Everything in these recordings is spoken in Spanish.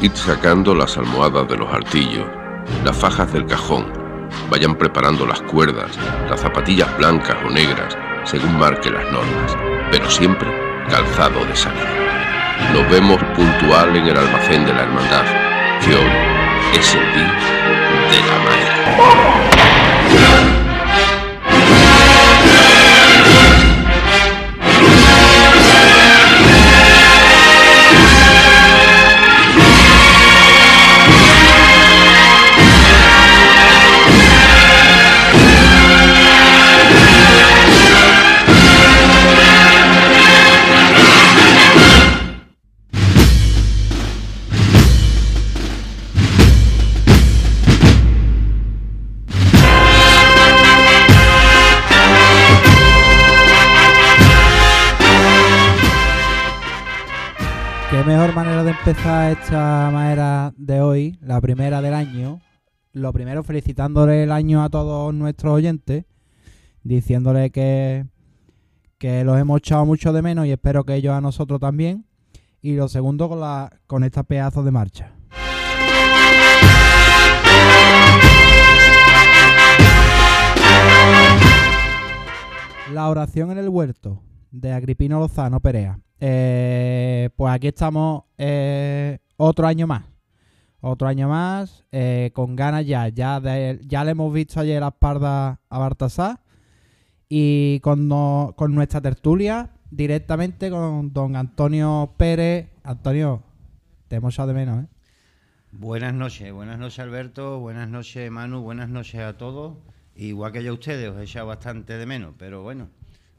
Id sacando las almohadas de los artillos, las fajas del cajón, vayan preparando las cuerdas, las zapatillas blancas o negras, según marque las normas, pero siempre calzado de salida. Nos vemos puntual en el almacén de la hermandad, que hoy es el día de la Manera de hoy, la primera del año. Lo primero, felicitándole el año a todos nuestros oyentes, diciéndole que, que los hemos echado mucho de menos y espero que ellos a nosotros también. Y lo segundo, con, la, con estas pedazos de marcha. La oración en el huerto de Agripino Lozano Perea. Eh, pues aquí estamos eh, otro año más. Otro año más, eh, con ganas ya. Ya, ya le hemos visto ayer la espalda a Bartasá. Y con, con nuestra tertulia, directamente con don Antonio Pérez. Antonio, te hemos echado de menos, ¿eh? Buenas noches, buenas noches Alberto, buenas noches Manu, buenas noches a todos. Igual que ya a ustedes, os he echado bastante de menos, pero bueno,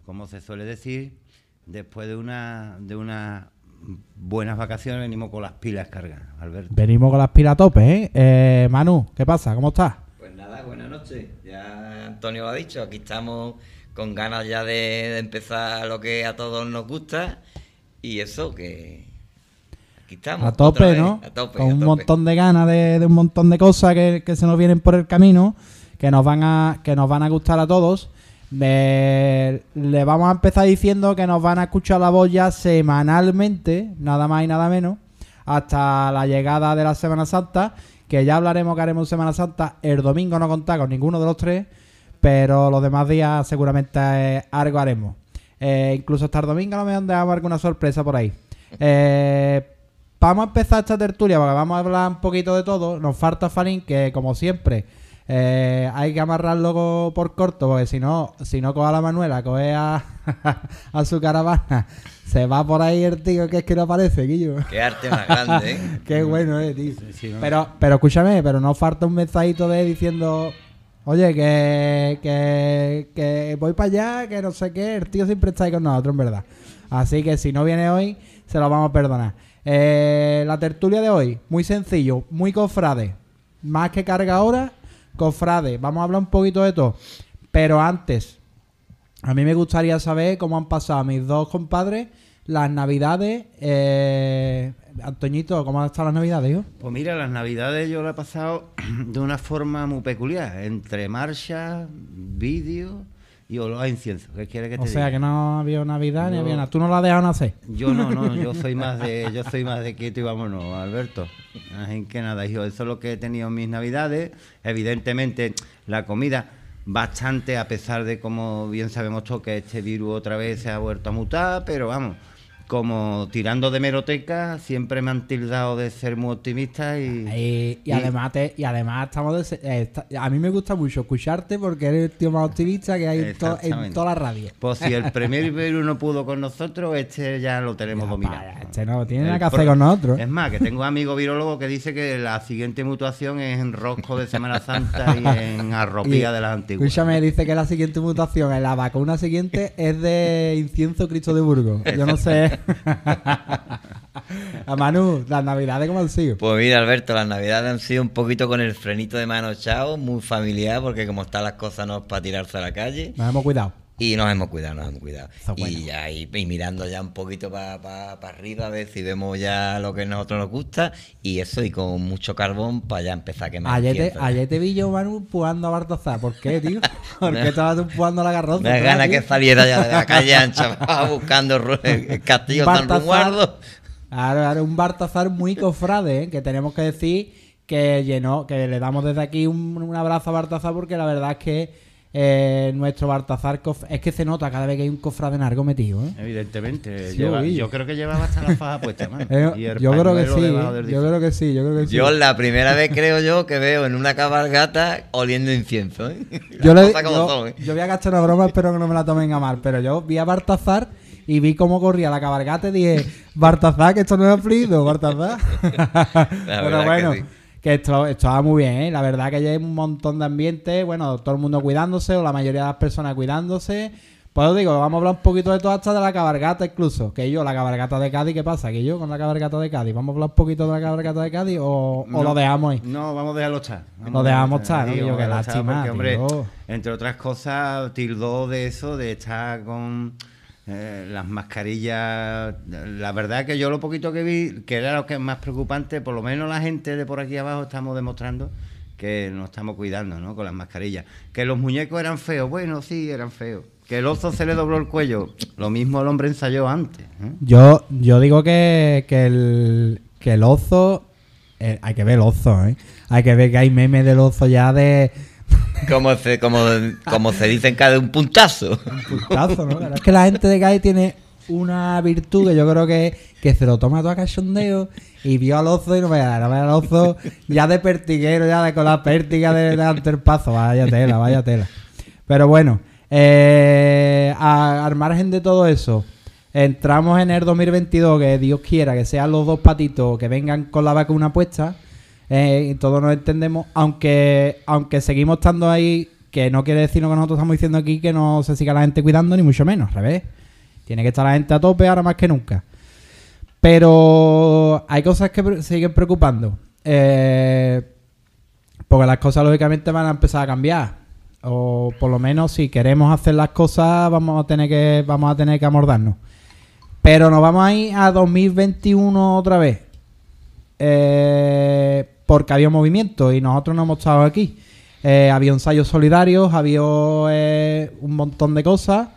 como se suele decir, después de una, de una buenas vacaciones, venimos con las pilas cargadas, Alberto. Venimos con las pilas a tope, ¿eh? eh Manu, ¿qué pasa? ¿Cómo estás? Pues nada, buenas noches. Ya Antonio ha dicho, aquí estamos con ganas ya de, empezar lo que a todos nos gusta y eso que... Aquí estamos, a tope, ¿no? con un montón de ganas de, un montón de cosas que, que se nos vienen por el camino, que nos van a, que nos van a gustar a todos. Me. le vamos a empezar diciendo que nos van a escuchar la boya semanalmente, nada más y nada menos, hasta la llegada de la Semana Santa, que ya hablaremos que haremos Semana Santa. El domingo no contamos, con ninguno de los tres, pero los demás días seguramente eh, algo haremos. Eh, incluso hasta el domingo no me han dejado alguna sorpresa por ahí. Eh, vamos a empezar esta tertulia porque vamos a hablar un poquito de todo. Nos falta Farin que como siempre eh, hay que amarrarlo por corto, porque si no, si no coge a la Manuela, coge a, su caravana, se va por ahí el tío que es que no aparece, Guillo. Qué arte más grande, ¿eh? Qué bueno, eh, pero, pero escúchame, pero no falta un mensajito de diciendo... Oye, que, voy para allá, que no sé qué, el tío siempre está ahí con nosotros, en verdad. Así que si no viene hoy, se lo vamos a perdonar. Eh, la tertulia de hoy, muy sencillo, muy cofrade. Más que carga ahora, Cofrades, vamos a hablar un poquito de todo. Pero antes, a mí me gustaría saber cómo han pasado mis dos compadres las navidades. Eh, Antoñito, ¿cómo han estado las navidades, Pues mira, las navidades yo las he pasado de una forma muy peculiar, entre marchas, vídeos y lo incienso. ¿Qué quiere que te O sea, que no había Navidad ni había nada. ¿Tú no la dejas nacer? Yo no, no. Yo soy más de yo soy más de quieto y vámonos, Alberto. En que nada, hijo. Eso es lo que he tenido mis Navidades. Evidentemente, la comida bastante, a pesar de, como bien sabemos todos, que este virus otra vez se ha vuelto a mutar, pero vamos como tirando de meroteca, siempre me han tildado de ser muy optimista y... Y, además, y además estamos a mí me gusta mucho escucharte porque eres el tío más optimista que hay en, toda la radio. Pues si el primer virus no pudo con nosotros, este ya lo tenemos dominado. este no tiene nada que hacer con nosotros. Es más, que tengo un amigo virólogo que dice que la siguiente mutación es en rosco de Semana Santa y en arropía de las antiguas. Escúchame, dice que la siguiente mutación, en la vacuna siguiente es de incienso Cristo de Burgos. Yo no sé... A Manu, las navidades cómo han sido? Pues mira, Alberto, las navidades han sido un poquito con el frenito de mano chao, muy familiar, porque como están las cosas no es para tirarse a la calle. Nos hemos cuidado. Y nos hemos cuidado, nos hemos cuidado. Y, ya, y, mirando ya un poquito para arriba, a ver si vemos ya lo que a nosotros nos gusta. Y eso, y con mucho carbón, para ya empezar a quemar. Ayer te, vi yo, Manu, pujando a bartaza, ¿Por qué, tío? porque qué estabas tú la garroza Me da ganas que saliera ya de la calle ancha, buscando el castillo tan guardo. Ahora, un Bartazar muy cofrade, ¿eh? que tenemos que decir que llenó, que le damos desde aquí un, un abrazo a Bartaza porque la verdad es que eh, nuestro Bartazarkov Es que se nota cada vez que hay un de narco metido. ¿eh? Evidentemente. yo creo que llevaba hasta la faja puesta, eh, yo, creo que sí, yo creo que sí. Yo creo que sí. Yo la primera vez creo yo que veo en una cabalgata oliendo incienso. ¿eh? Yo, le, yo, yo, voy a gastar una broma, espero que no me la tomen a mal. Pero yo vi a Bartazar y vi cómo corría la cabalgata y dije, Bartazar, que esto no es frío Bartazar. Pero bueno que esto, estaba muy bien, ¿eh? La verdad que hay un montón de ambiente, bueno, todo el mundo cuidándose o la mayoría de las personas cuidándose. Pues os digo, vamos a hablar un poquito de todo hasta de la cabargata incluso. Que yo, la cabargata de Cádiz, ¿qué pasa? Que yo con la cabargata de Cádiz, ¿vamos a hablar un poquito de la cabargata de Cádiz o, lo dejamos ahí? No, vamos a dejarlo estar. lo dejamos estar, ¿no? que lástima, entre otras cosas, tildó de eso, de estar con eh, las mascarillas, la verdad que yo lo poquito que vi, que era lo que es más preocupante, por lo menos la gente de por aquí abajo estamos demostrando que nos estamos cuidando, ¿no? Con las mascarillas. Que los muñecos eran feos, bueno, sí, eran feos. Que el oso se le dobló el cuello, lo mismo el hombre ensayó antes. ¿eh? Yo, yo digo que, que, el, que el oso eh, hay que ver el oso, Hay que ver que hay memes del oso ya de como se, como, se dice en cada un puntazo. Un puntazo, ¿no? es que la gente de calle tiene una virtud que yo creo que, que se lo toma todo a cachondeo y vio al ozo y no me no me al ozo ya de pertiguero, ya de con la pértiga de, de ante el Vaya tela, vaya tela. Pero bueno, eh, a, al margen de todo eso, entramos en el 2022, que Dios quiera que sean los dos patitos que vengan con la vacuna puesta eh, todos nos entendemos, aunque, aunque seguimos estando ahí, que no quiere decir lo que nosotros estamos diciendo aquí, que no se siga la gente cuidando, ni mucho menos, al revés. Tiene que estar la gente a tope ahora más que nunca. Pero hay cosas que siguen preocupando. Eh, porque las cosas lógicamente van a empezar a cambiar. O por lo menos si queremos hacer las cosas vamos a tener que, vamos a tener que amordarnos. Pero nos vamos a ir a 2021 otra vez. Eh, porque había movimiento y nosotros no hemos estado aquí. Eh, había ensayos solidarios, había eh, un montón de cosas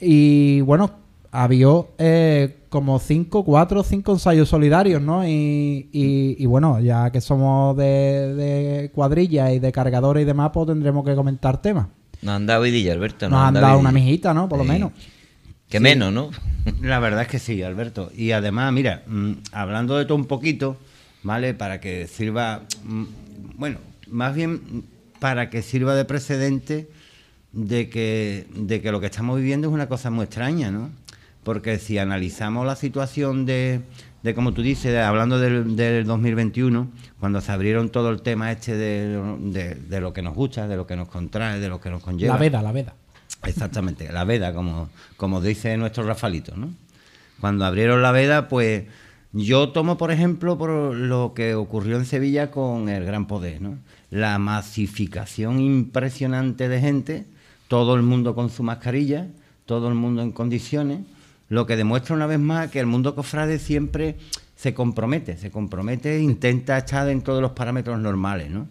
y bueno, había eh, como 5, 4, cinco ensayos solidarios, ¿no? Y, bueno, ya que somos de, cuadrilla y de cargadores y de mapos, pues tendremos que comentar temas. Nos han dado vidilla, Alberto. no nos han dado una mijita, ¿no? Por lo menos. Que menos, ¿no? La verdad es que sí, Alberto. Y además, mira, mm, hablando de todo un poquito, ¿vale? Para que sirva, mm, bueno, más bien para que sirva de precedente de que, de que lo que estamos viviendo es una cosa muy extraña, ¿no? Porque si analizamos la situación de, de como tú dices, hablando del, 2021, cuando se abrieron todo el tema este de, de, lo que nos gusta, de lo que nos contrae, de lo que nos conlleva. La veda, la veda. Exactamente, la veda, como, como dice nuestro Rafalito, ¿no? Cuando abrieron la veda, pues yo tomo, por ejemplo, por lo que ocurrió en Sevilla con el Gran Poder, ¿no? La masificación impresionante de gente, todo el mundo con su mascarilla, todo el mundo en condiciones, lo que demuestra una vez más que el mundo cofrade siempre se compromete, se compromete, e intenta estar dentro de los parámetros normales, ¿no?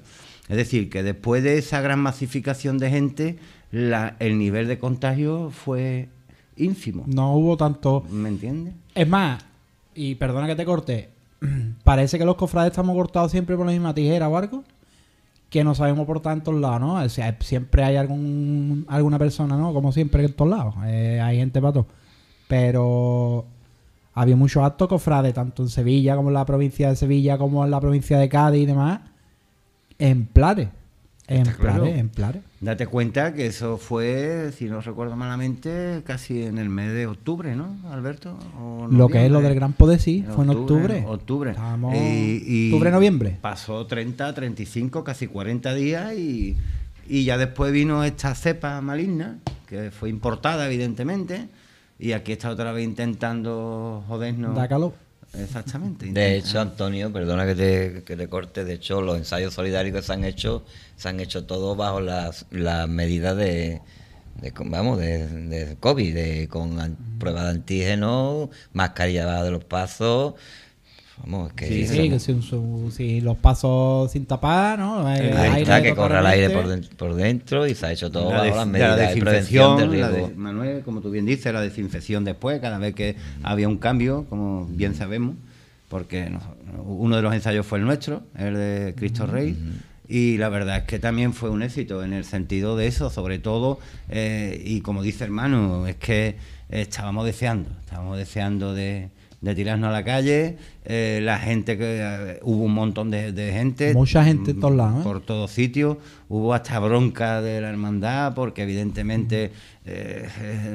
Es decir, que después de esa gran masificación de gente, la, el nivel de contagio fue ínfimo. No hubo tanto. ¿Me entiendes? Es más, y perdona que te corte, parece que los cofrades estamos cortados siempre por la misma tijera o algo, que no sabemos por tantos lados, ¿no? O sea, siempre hay algún, alguna persona, ¿no? Como siempre en todos lados, eh, hay gente para todos. Pero había muchos actos cofrades, tanto en Sevilla como en la provincia de Sevilla, como en la provincia de Cádiz y demás, en Plares. En Plares, en Plares. Date cuenta que eso fue, si no recuerdo malamente, casi en el mes de octubre, ¿no, Alberto? lo que es lo del Gran Podés, sí, fue en octubre. Octubre. y octubre, noviembre. Pasó 30, 35, casi 40 días y, y ya después vino esta cepa maligna, que fue importada, evidentemente, y aquí está otra vez intentando jodernos. Da calor Exactamente. De hecho, Antonio, perdona que te, que te, corte, de hecho, los ensayos solidarios que se han hecho, se han hecho todos bajo las, las medidas de, vamos, de, COVID, de, con pruebas de antígeno, mascarilla de los pasos, Vamos, que sí, sí, que los pasos sin tapar, ¿no? ahí está, que corre el aire por dentro, y se ha hecho todo la desinfección, de Manuel, como tú bien dices, la desinfección después, cada vez que había un cambio, como bien sabemos, porque uno de los ensayos fue el nuestro, el de Cristo Rey. Y la verdad es que también fue un éxito en el sentido de eso, sobre todo, eh, y como dice hermano, es que estábamos deseando, estábamos deseando de, de tirarnos a la calle, eh, la gente que eh, hubo un montón de, gente, mucha gente mm, todos lados, ¿eh? por todos sitios, hubo hasta bronca de la hermandad porque evidentemente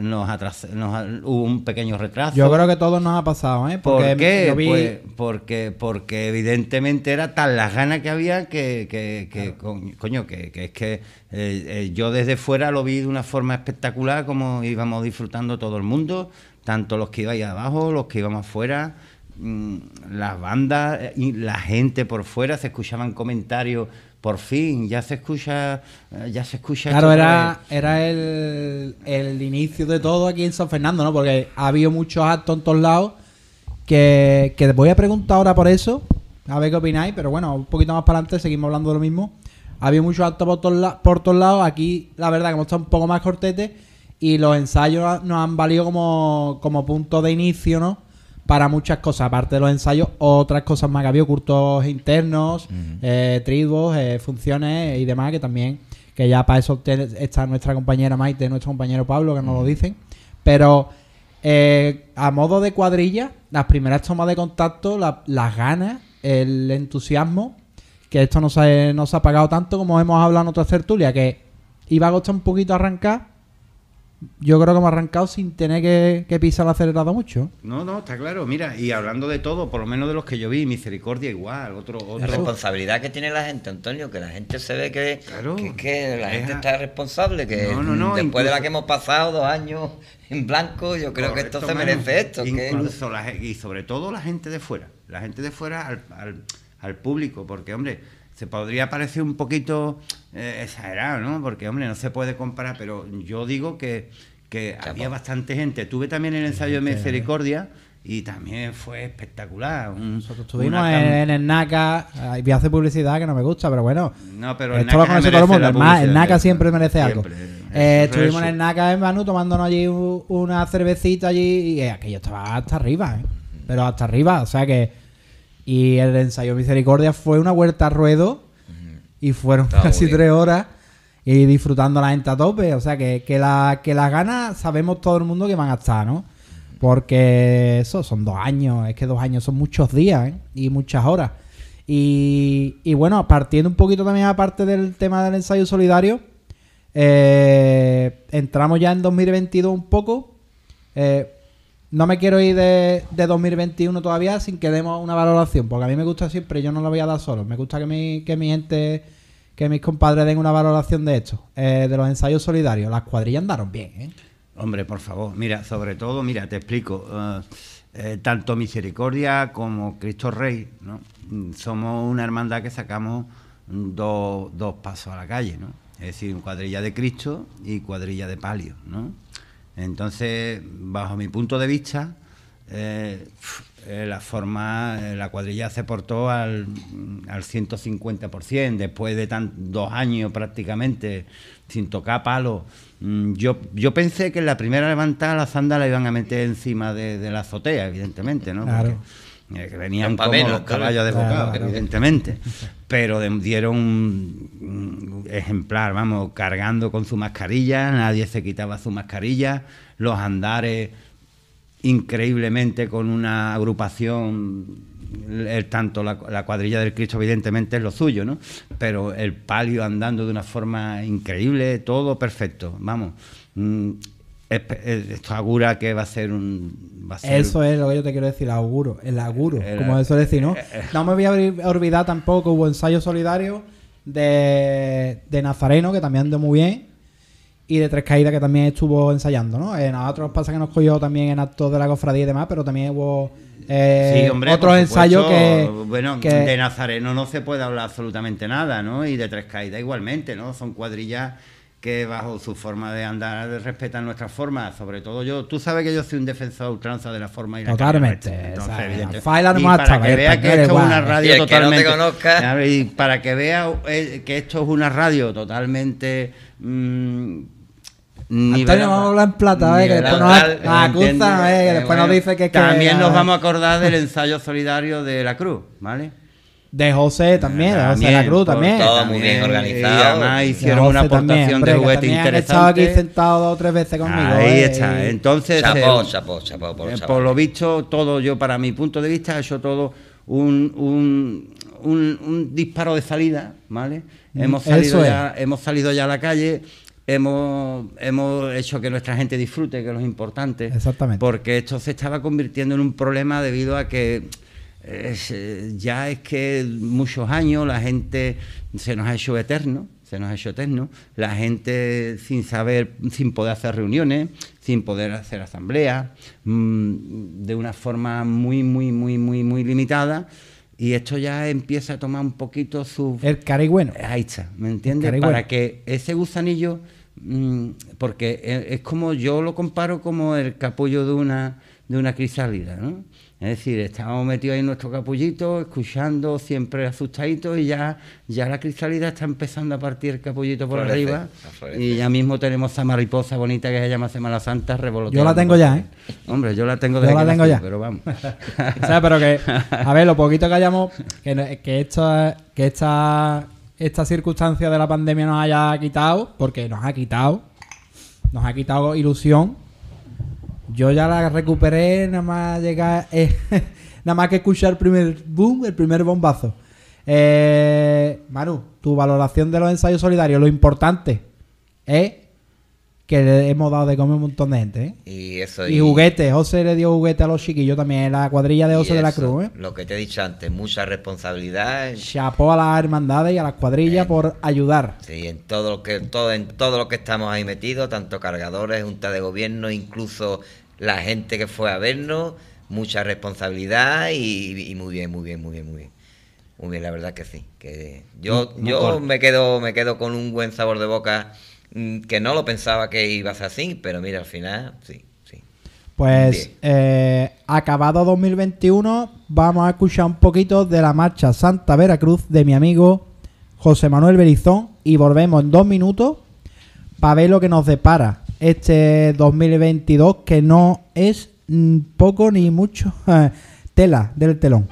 nos, hubo un pequeño retraso. Yo creo que todo nos ha pasado, ¿eh? Porque ¿Por pues, porque porque evidentemente era tan las ganas que había que, que, coño que, que, es que yo desde fuera lo vi de una forma espectacular como íbamos disfrutando todo el mundo tanto los que iban ahí abajo, los que íbamos afuera, mm, las bandas, eh, y la gente por fuera, se escuchaban comentarios por fin ya se escucha eh, ya se escucha claro era era el, inicio de todo aquí en San Fernando no porque ha habido muchos actos en todos lados que, que voy a preguntar ahora por eso a ver qué opináis pero bueno un poquito más para adelante seguimos hablando de lo mismo ha habido muchos actos por todos, por todos lados aquí la verdad que hemos estado un poco más cortetes y los ensayos nos han valido como, punto de inicio, ¿no? Para muchas cosas, aparte de los ensayos, otras cosas más que había, cursos internos, eh, tribos, eh, funciones y demás, que también, que ya para eso está nuestra compañera Maite, nuestro compañero Pablo, que nos lo dicen. Pero eh, a modo de cuadrilla, las primeras tomas de contacto, las ganas, el entusiasmo, que esto nos nos ha pagado tanto como hemos hablado en otra tertulias, que iba a costar un poquito arrancar, yo creo que hemos arrancado sin tener que, pisar el acelerado mucho. No, no, está claro. Mira, y hablando de todo, por lo menos de los que yo vi, misericordia igual, otro... La responsabilidad que tiene la gente, Antonio, que la gente se ve que, que, la gente está responsable, que no, después de la que hemos pasado dos años en blanco, yo creo que esto se merece esto. Incluso y sobre todo la gente de fuera, la gente de fuera al público, porque, hombre se podría parecer un poquito eh, exagerado, ¿no? Porque, hombre, no se puede comparar, pero yo digo que, que había bastante gente. Tuve también el ensayo de ¿eh? Misericordia y también fue espectacular. Nosotros estuvimos en, el NACA, y voy a hacer publicidad que no me gusta, pero bueno. No, pero esto lo todo el mundo. El, NACA siempre merece algo. Eh, estuvimos en el NACA en Manu tomándonos allí una cervecita allí y aquello estaba hasta arriba, pero hasta arriba, o sea que y el ensayo Misericordia fue una vuelta a ruedo y fueron casi tres horas y disfrutando la gente a tope. O sea, que, la, que las ganas sabemos todo el mundo que van a estar, ¿no? Porque eso son dos años, es que dos años son muchos días ¿eh? y muchas horas. Y, bueno, partiendo un poquito también aparte del tema del ensayo solidario, eh, entramos ya en 2022 un poco. Eh, no me quiero ir de, de, 2021 todavía sin que demos una valoración, porque a mí me gusta siempre, yo no lo voy a dar solo, me gusta que mi, que mi gente, que mis compadres den una valoración de esto, eh, de los ensayos solidarios. Las cuadrillas andaron bien, ¿eh? Hombre, por favor, mira, sobre todo, mira, te explico, eh, eh, tanto Misericordia como Cristo Rey, ¿no? somos una hermandad que sacamos dos dos pasos a la calle, ¿no? es decir, cuadrilla de Cristo y cuadrilla de palio, ¿no? Entonces, bajo mi punto de vista, eh, eh, la forma, eh, la cuadrilla se portó al, al 150%, después de tan, dos años prácticamente sin tocar palo. Mm, yo, yo pensé que en la primera levantada la zanda la iban a meter encima de, la azotea, evidentemente, ¿no? Eh, que venían como los caballos de bocado evidentemente. Pero dieron ejemplar, vamos, cargando con su mascarilla, nadie se quitaba su mascarilla, los andares increíblemente con una agrupación el, tanto la, cuadrilla del Cristo evidentemente es lo suyo, ¿no? Pero el palio andando de una forma increíble, todo perfecto, vamos. Mm, eh, esto augura que va a ser un. Va a ser eso es lo que yo te quiero decir, auguro, el auguro, como eso decir, ¿no? Eh, eh. No me voy a olvidar tampoco, hubo ensayo solidario de, de Nazareno, que también andó muy bien, y de Tres Caídas, que también estuvo ensayando, ¿no? En otros pasa que nos cogió también en actos de la cofradía y demás, pero también hubo. Eh, otros ensayos que. Bueno, de Nazareno no se puede hablar absolutamente nada, ¿no? Y de Tres Caídas igualmente, ¿no? Son cuadrillas que bajo su forma de andar respetan nuestras formas, sobre todo yo. Tú sabes que yo soy un defensor ultranza de la forma y la Totalmente. para que vea eh, que, esto es una radio totalmente. y para que vea que esto es una radio totalmente. Antonio, vamos a hablar en plata, eh, que después nos, acusan, eh, que después nos dice que, que También nos vamos a acordar del ensayo solidario de la Cruz, ¿vale? De José ah, también, de José la Cruz también. Todo muy bien organizado. además hicieron una aportación de juguetes interesante. estaba aquí sentado dos o tres veces conmigo. Ahí eh, está. Entonces, eh, eh, por, lo visto, todo yo, para mi punto de vista, he hecho todo un, un, disparo de salida, ¿vale? Mm, hemos salido, ya, hemos salido ya a la calle, hemos, hemos hecho que nuestra gente disfrute, que es lo importante. Exactamente. Porque esto se estaba convirtiendo en un problema debido a que eh, ya es que muchos años la gente se nos ha hecho eterno, se nos ha hecho eterno, la gente sin saber, sin poder hacer reuniones, sin poder hacer asambleas, mm, de una forma muy, muy, muy, muy, muy limitada. Y esto ya empieza a tomar un poquito su... El carigüeno. Eh, ahí está, ¿me entiendes? Para que ese gusanillo, mm, porque e, es como, yo lo comparo como el capullo de una, de una crisálida, ¿no? Es decir, estábamos metidos ahí en nuestro capullito, escuchando, siempre asustaditos, y ya, ya la cristalidad está empezando a partir el capullito por arriba. Y ya mismo tenemos esa mariposa bonita que se llama Semana Santa revoloteando. Yo la tengo ya, ¿eh? Hombre, yo la tengo desde Yo la que tengo ya. Pero vamos. o sea, pero que, a ver, lo poquito que hayamos, que, esto, que esta, esta circunstancia de la pandemia nos haya quitado, porque nos ha quitado, nos ha quitado ilusión yo ya la recuperé nada más llegar, eh, nada más que escuchar el primer boom, el primer bombazo. Eh, Manu, tu valoración de los ensayos solidarios, lo importante es que le hemos dado de comer un montón de gente. ¿eh? Y eso. Y, y juguetes, José le dio juguetes a los chiquillos también, la cuadrilla de José de la Cruz. ¿eh? Lo que te he dicho antes, mucha responsabilidad. Chapó a las hermandades y a las cuadrillas por ayudar. Sí, en todo lo que todo en todo lo que estamos ahí metidos, tanto cargadores, junta de gobierno, incluso la gente que fue a vernos, mucha responsabilidad y, muy bien, muy bien, muy bien, muy bien. Muy bien, la verdad que sí. Que yo yo me quedo me quedo con un buen sabor de boca mm, que no lo pensaba que iba a ser así, pero mira, al final sí. sí. Pues eh, acabado 2021, vamos a escuchar un poquito de la marcha Santa Veracruz de mi amigo José Manuel Berizón y volvemos en dos minutos para ver lo que nos depara este 2022 que no es poco ni mucho tela del telón.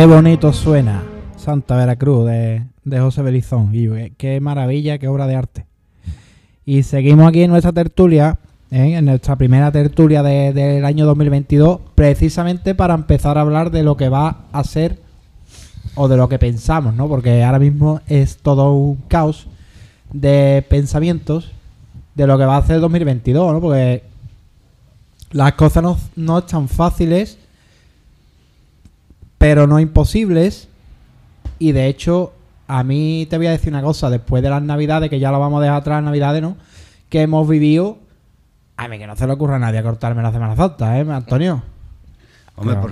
Qué bonito suena Santa Veracruz de, José Belizón. Y eh, qué, maravilla, qué obra de arte. Y seguimos aquí en nuestra tertulia, ¿eh? en nuestra primera tertulia del año 2022, precisamente para empezar a hablar de lo que va a ser o de lo que pensamos, ¿no? Porque ahora mismo es todo un caos de pensamientos de lo que va a hacer 2022, ¿no? Porque las cosas no, no están fáciles pero no imposibles. Y de hecho, a mí te voy a decir una cosa, después de las navidades, que ya lo vamos a dejar atrás, navidades, ¿no? Que hemos vivido... A mí que no se le ocurra a nadie cortarme la Semana Santa, ¿eh, Antonio? Hombre, por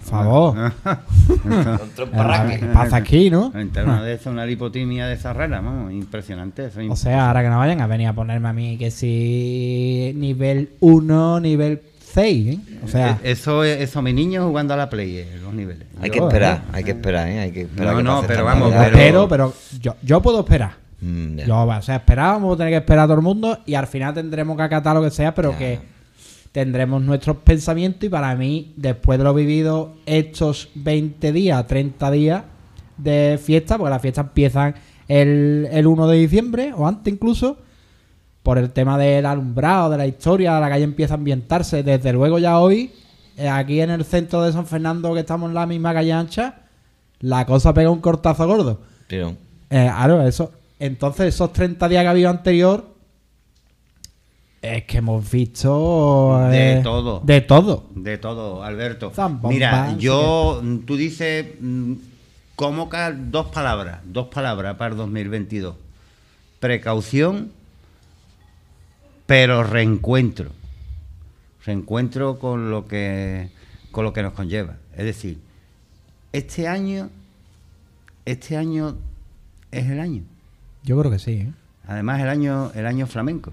favor. Por favor. pasa aquí, no? Entre una de esa una lipotimia de esa rara, impresionante. o sea, ahora que no vayan a venir a ponerme a mí que si nivel 1, nivel 6, ¿eh? O sea, eh, eso, eso, mi niño jugando a la Play, eh, los niveles. Hay que esperar, hay que esperar, Hay que esperar. No, pero vamos. Pero... yo, yo puedo esperar. no mm, yo, o sea, esperábamos, vamos a tener que esperar todo el mundo y al final tendremos que acatar lo que sea, pero que tendremos nuestros pensamientos y para mí, después de lo vivido estos 20 días, 30 días de fiesta, porque las fiestas empiezan el, el 1 de diciembre o antes incluso, por el tema del alumbrado, de la historia, la calle empieza a ambientarse. Desde luego ya hoy, eh, aquí en el centro de San Fernando, que estamos en la misma calle ancha, la cosa pega un cortazo gordo. Eh, claro, eso. Entonces, esos 30 días que ha habido anterior, es que hemos visto... de eh, todo. De todo. De todo, Alberto. Mira, yo, mm, tú dices, mm, ¿cómo dos palabras? Dos palabras para el 2022. Precaución pero reencuentro. Reencuentro con lo que, con lo que nos conlleva. Es decir, este año, este año es el año. Yo creo que sí. ¿eh? Además, el año, el año flamenco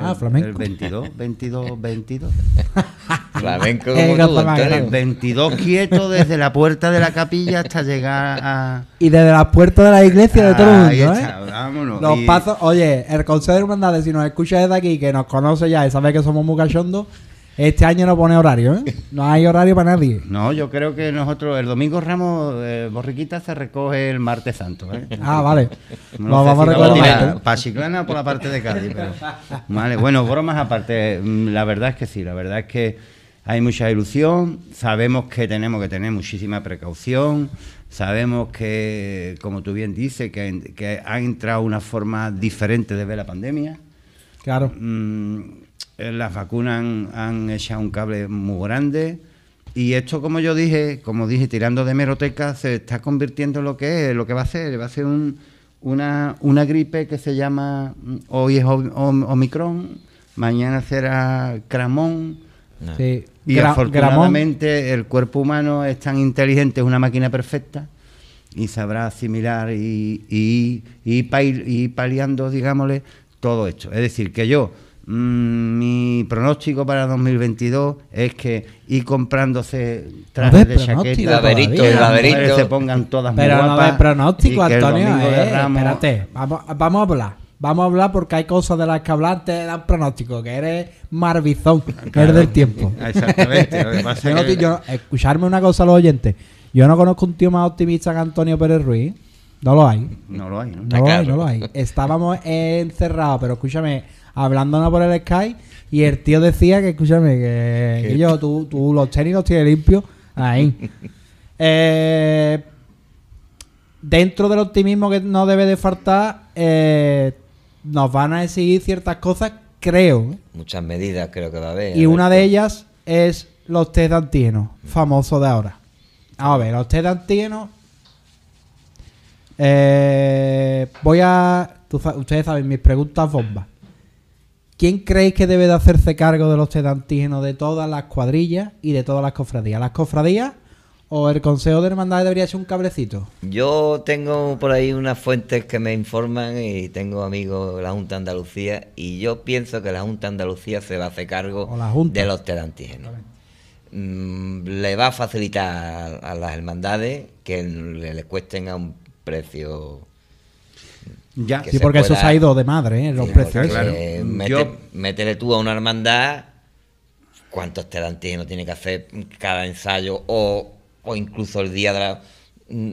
ah, flamenco. El 22, 22, 22. flamenco como tú, 22 quietos desde la puerta de la capilla hasta llegar a... Y desde la puerta de la iglesia de todo el mundo, ¿eh? Vámonos. Los pasos... Oye, el Consejo de Hermandades, si nos escucha desde aquí, que nos conoce ya y sabe que somos muy cachondos este año no pone horario, ¿eh? No hay horario para nadie. No, yo creo que nosotros, el domingo Ramos, eh, Borriquita se recoge el martes santo, ¿eh? Ah, vale. vamos a recoger. Para Chiclana por la parte de Cádiz. Vale, bueno, bromas aparte. Mm, la verdad es que sí, la verdad es que hay mucha ilusión. Sabemos que tenemos que tener muchísima precaución. Sabemos que, como tú bien dices, que, ha entrado una forma diferente de ver la pandemia. Claro. Mm, eh, las vacunas han, echado un cable muy grande. Y esto, como yo dije, como dije, tirando de meroteca, se está convirtiendo en lo que es, lo que va a ser. Va a ser una, una gripe que se llama, mm, hoy es Omicron, mañana será Cramón. Ah. Sí. Y afortunadamente el cuerpo humano es tan inteligente, es una máquina perfecta y sabrá asimilar y, y, y paliando, digámosle, todo esto. Es decir, que yo Mm, mi pronóstico para 2022 es que ir comprándose trajes de chaqueta y se pongan todas pero muy guapas no pronóstico Antonio eh, espérate vamos, a hablar vamos a hablar porque hay cosas de las que hablar te dan pronóstico, que eres marbizón, ah, claro, del tiempo. Exactamente. escucharme una cosa a los oyentes. Yo no conozco un tío más optimista que Antonio Pérez Ruiz. No lo hay. No lo hay, no lo hay. Estábamos encerrados, pero escúchame, hablándonos por el sky y el tío decía que, escúchame, que, yo, tú, los tenis los tienes limpios ahí. Eh, dentro del optimismo que no debe de faltar, eh, nos van a exigir ciertas cosas, creo. ¿eh? Muchas medidas creo que va a haber. Y una de ellas es los test de mm. famosos de ahora. A ver, los test de voy a... ustedes saben, mis preguntas bombas. ¿Quién creéis que debe de hacerse cargo de los test de todas las cuadrillas y de todas las cofradías? ¿Las cofradías o el Consejo de Hermandades debería ser un cablecito? Yo tengo por ahí unas fuentes que me informan y tengo amigos de la Junta de Andalucía y yo pienso que la Junta de Andalucía se va a hacer cargo de los test mm, le va a facilitar a, las hermandades que le, le cuesten a un precio ya, sí, porque eso se ha ido de madre, ¿eh? los precios. Métele tú a una hermandad cuántos telantinos tiene que hacer cada ensayo o, incluso el día de mm,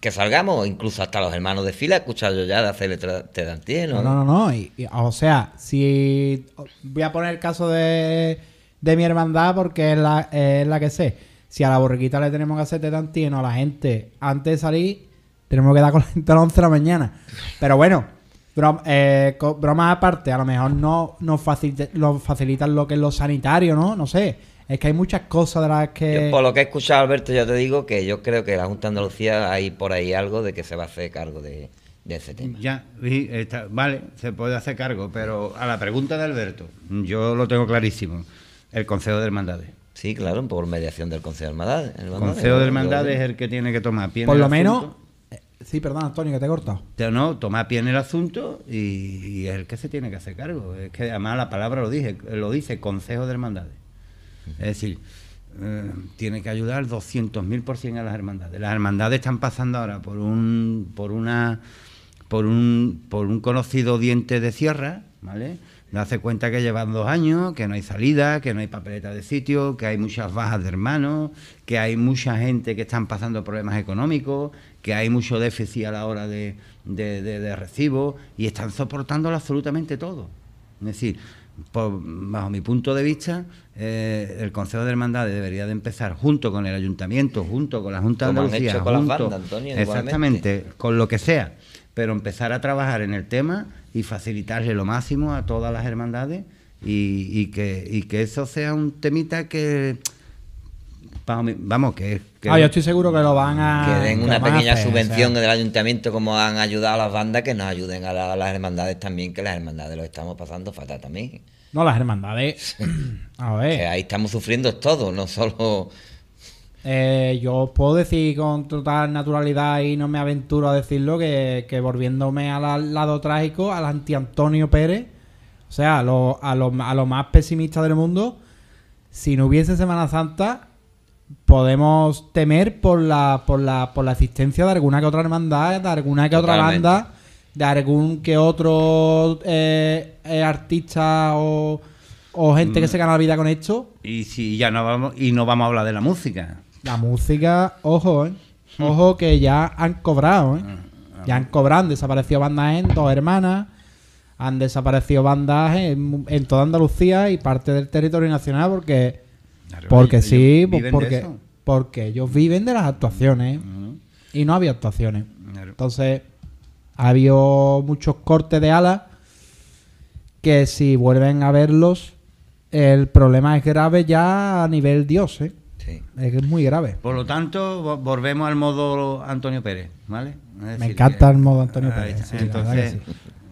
que salgamos, incluso hasta los hermanos de fila, he yo ya de hacerle terantino. No, no, no. o sea, si. Voy a poner el caso de, mi hermandad porque es la, que sé. Si a la borriquita le tenemos que hacer terantino a la gente antes de salir, tenemos que dar con la gente a las 11 de la mañana. Pero bueno, broma, eh, bromas aparte, a lo mejor no nos facilita, facilitan lo que es lo sanitario, ¿no? No sé. Es que hay muchas cosas de las que. por lo que he escuchado, Alberto, ya te digo que yo creo que la Junta de Andalucía hay por ahí algo de que se va a hacer cargo de, ese tema. Ya, vale, se puede hacer cargo, pero a la pregunta de Alberto, yo lo tengo clarísimo: el Consejo de Hermandades. Sí, claro, por mediación del Consejo de Hermandades. El Consejo de Hermandades es el que tiene que tomar pie. Por lo menos Sí, perdón, Antonio, que te he cortado. No, toma pie en el asunto y, es el que se tiene que hacer cargo. Es que además la palabra lo, dije, lo dice, Consejo de Hermandades. Es decir, eh, tiene que ayudar 200.000% a las hermandades. Las hermandades están pasando ahora por un, por una, por un, por un conocido diente de sierra, ¿vale? hace cuenta que llevan dos años, que no hay salida, que no hay papeleta de sitio, que hay muchas bajas de hermanos, que hay mucha gente que están pasando problemas económicos, que hay mucho déficit a la hora de, recibo y están soportándolo absolutamente todo. Es decir, bajo mi punto de vista, eh, el Consejo de Hermandades debería de empezar junto con el Ayuntamiento, junto con la Junta de Andalucía, con Antonio, exactamente, con lo que sea, pero empezar a trabajar en el tema y facilitarle lo máximo a todas las hermandades que, y que eso sea un temita que vamos, que, ah, yo estoy seguro que lo van a. Que den una pequeña subvención del ayuntamiento, como han ayudado a las bandas, que nos ayuden a, las hermandades también, que las hermandades lo estamos pasando fatal también. No, las hermandades. a ver. Que ahí estamos sufriendo todo no solo. Eh, yo puedo decir con total naturalidad y no me aventuro a decirlo que, volviéndome al, lado trágico, al anti-Antonio Pérez, o sea, a los a lo más pesimista del mundo, si no hubiese Semana Santa, podemos temer por la, por la, por la existencia de alguna que otra hermandad, de alguna que otra banda, de algún que otro eh, eh artista o, o gente que mm. se gana la vida con esto. Y si ya no vamos, y no vamos a hablar de la música. La música, ojo, eh. mm. Ojo que ya han cobrado, eh. mm, Ya han cobrado, han desaparecido bandas en dos hermanas, han desaparecido bandas en toda Andalucía y parte del territorio nacional porque porque sí, pues, porque, porque ellos viven de las actuaciones y no había actuaciones. Entonces, ha habido muchos cortes de alas que si vuelven a verlos, el problema es grave ya a nivel dios, ¿eh? Es muy grave. Por lo tanto, volvemos al modo Antonio Pérez, ¿vale? Me encanta el modo Antonio Pérez.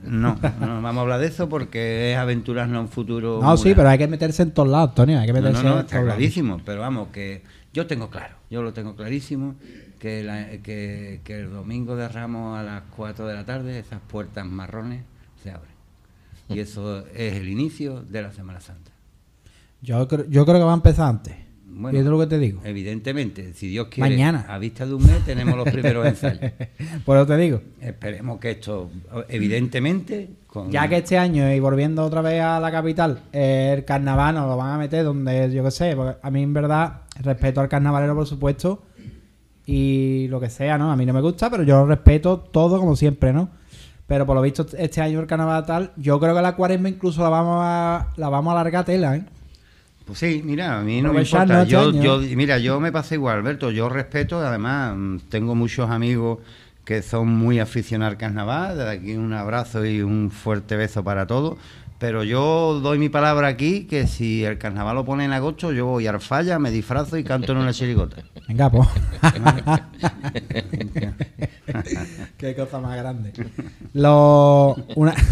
No, no vamos a hablar de eso porque es aventuras no un futuro. No, sí, pero hay que meterse en todos lados, Tony Hay que meterse no, no, no, está clarísimo, pero vamos, que yo tengo claro, yo lo tengo clarísimo, que, que, el domingo de Ramos a las 4 de la tarde esas puertas marrones se abren. Y eso es el inicio de la Semana Santa. Yo, yo creo que va a empezar antes. Bueno, lo que te digo? Evidentemente, si Dios quiere, mañana. a vista de un mes tenemos los primeros ensayos. Por eso te digo. Esperemos que esto, evidentemente... Con... Ya que este año, y volviendo otra vez a la capital, el carnaval nos lo van a meter donde, yo qué sé, porque a mí en verdad, respeto al carnavalero por supuesto, y lo que sea, ¿no? A mí no me gusta, pero yo lo respeto todo como siempre, ¿no? Pero por lo visto este año el carnaval tal, yo creo que la cuaresma incluso la vamos a, la vamos a alargar tela, ¿eh? Pues sí, mira, a mí no me importa. Yo, mira, yo me pasa igual, Alberto. Yo respeto, además, mm, tengo muchos amigos que son muy aficionados al carnaval. De aquí un abrazo y un fuerte beso para todos. Pero yo doy mi palabra aquí que si el carnaval lo pone en agosto, yo voy al falla, me disfrazo y canto en una chirigote Venga, pues. Qué cosa más grande. Lo,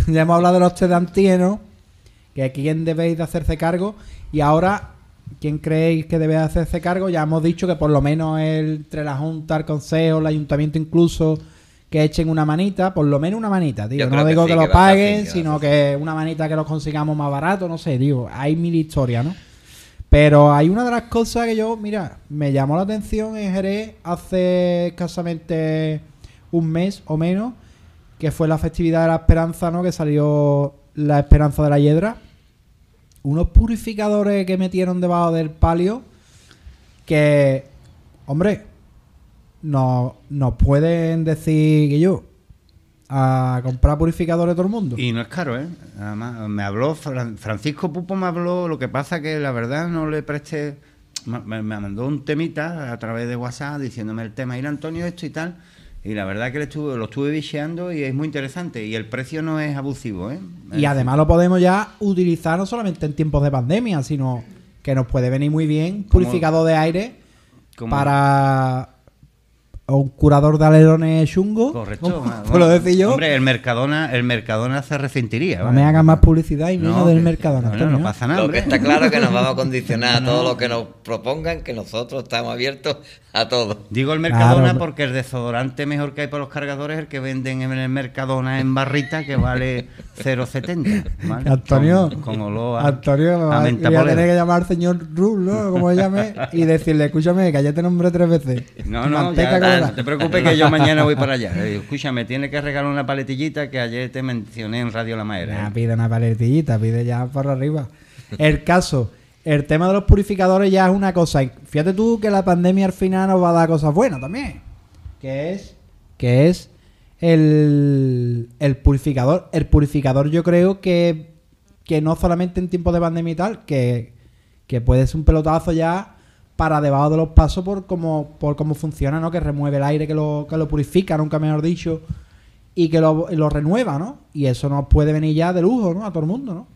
ya hemos hablado de los tedantienos que quién debéis de hacerse cargo y ahora quién creéis que debe hacerse cargo. Ya hemos dicho que por lo menos entre la Junta, el Consejo, el Ayuntamiento incluso, que echen una manita, por lo menos una manita, tío. no digo que, lo paguen, sino que una manita que lo consigamos más barato, no sé, digo, hay mil historias, ¿no? Pero hay una de las cosas que yo, mira, me llamó la atención en Jerez hace escasamente un mes o menos, que fue la festividad de la esperanza, ¿no? Que salió la esperanza de la hiedra unos purificadores que metieron debajo del palio que, hombre, no, nos pueden decir que yo a comprar purificadores todo el mundo. Y no es caro, ¿eh? me habló, Francisco Pupo me habló, lo que pasa que la verdad no le presté, me, mandó un temita a través de WhatsApp diciéndome el tema, ir Antonio esto y tal y la verdad que lo estuve, lo y es muy interesante. Y el precio no es abusivo, ¿eh? Y además lo podemos ya utilizar no solamente en tiempos de pandemia, sino que nos puede venir muy bien purificado de aire para o un curador de alerones chungo. Correcto. Ah, lo decía yo. Hombre, el Mercadona, el Mercadona se resentiría. No me haga más publicidad y menos del Mercadona. No, no, pasa nada. Lo que está claro que nos vamos a condicionar a todo lo que nos propongan, que nosotros estamos abiertos a todo. Digo el Mercadona porque el desodorante mejor que hay para los cargadores es el que venden en el Mercadona en barrita que vale 0,70. Antonio, Como lo Antonio, voy a tener que llamar al señor Rublo, como llame, y decirle, escúchame, te nombré tres veces. No, no, no no te preocupes que yo mañana voy para allá. Eh, escúchame, tienes que regalar una paletillita que ayer te mencioné en Radio La Madera. ¿eh? pide una paletillita, pide ya por arriba. El caso, el tema de los purificadores ya es una cosa. Fíjate tú que la pandemia al final nos va a dar cosas buenas también. Que es, que es el, purificador. El purificador yo creo que, que no solamente en tiempos de pandemia y tal, que, que puede ser un pelotazo ya para debajo de los pasos por cómo, por cómo funciona, ¿no? Que remueve el aire, que lo, que lo purifica, nunca mejor dicho, y que lo, renueva, ¿no? Y eso nos puede venir ya de lujo, ¿no? A todo el mundo, ¿no?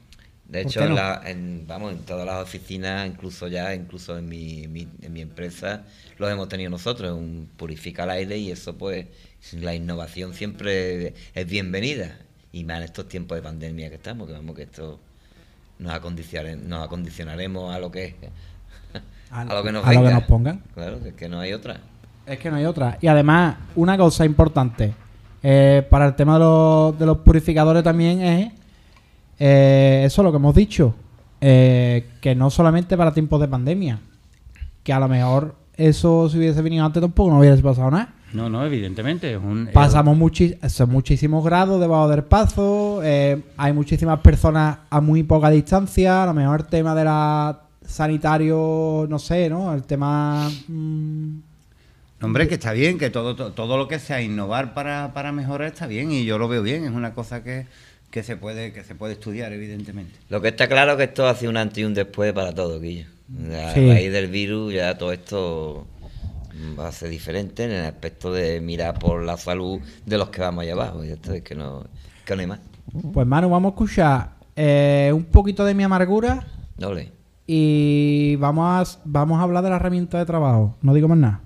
De hecho, en, vamos, en todas las oficinas, incluso ya, incluso en mi, empresa, los hemos tenido nosotros, un purifica el aire y eso pues, la innovación siempre es bienvenida. Y más en estos tiempos de pandemia que estamos, que vamos que esto nos, nos acondicionaremos a lo que es a lo que nos, pongan. Claro, es que no hay otra. Es que no hay otra. Y además, una cosa importante eh, para el tema de los, purificadores también es eh, eso, lo que hemos dicho, eh, que no solamente para tiempos de pandemia, que a lo mejor eso si hubiese venido antes tampoco no hubiese pasado nada. No, no, evidentemente. Pasamos muchísimos grados debajo del paso, hay muchísimas personas a muy poca distancia, a lo mejor el tema de la sanitario, no sé, ¿no? El tema... Mm, Hombre, que está bien, que todo, todo lo que sea innovar para, mejorar está bien y yo lo veo bien, es una cosa que, que, se puede, que se puede estudiar, evidentemente. Lo que está claro es que esto hace un antes y un después para todo, Guillo. A raíz del virus ya todo esto va a ser diferente en el aspecto de mirar por la salud de los que vamos allá abajo. Y esto es que no, que no hay más. Pues Manu, vamos a escuchar eh, un poquito de mi amargura. doble y vamos a, vamos a hablar de la herramienta de trabajo. No digo más nada.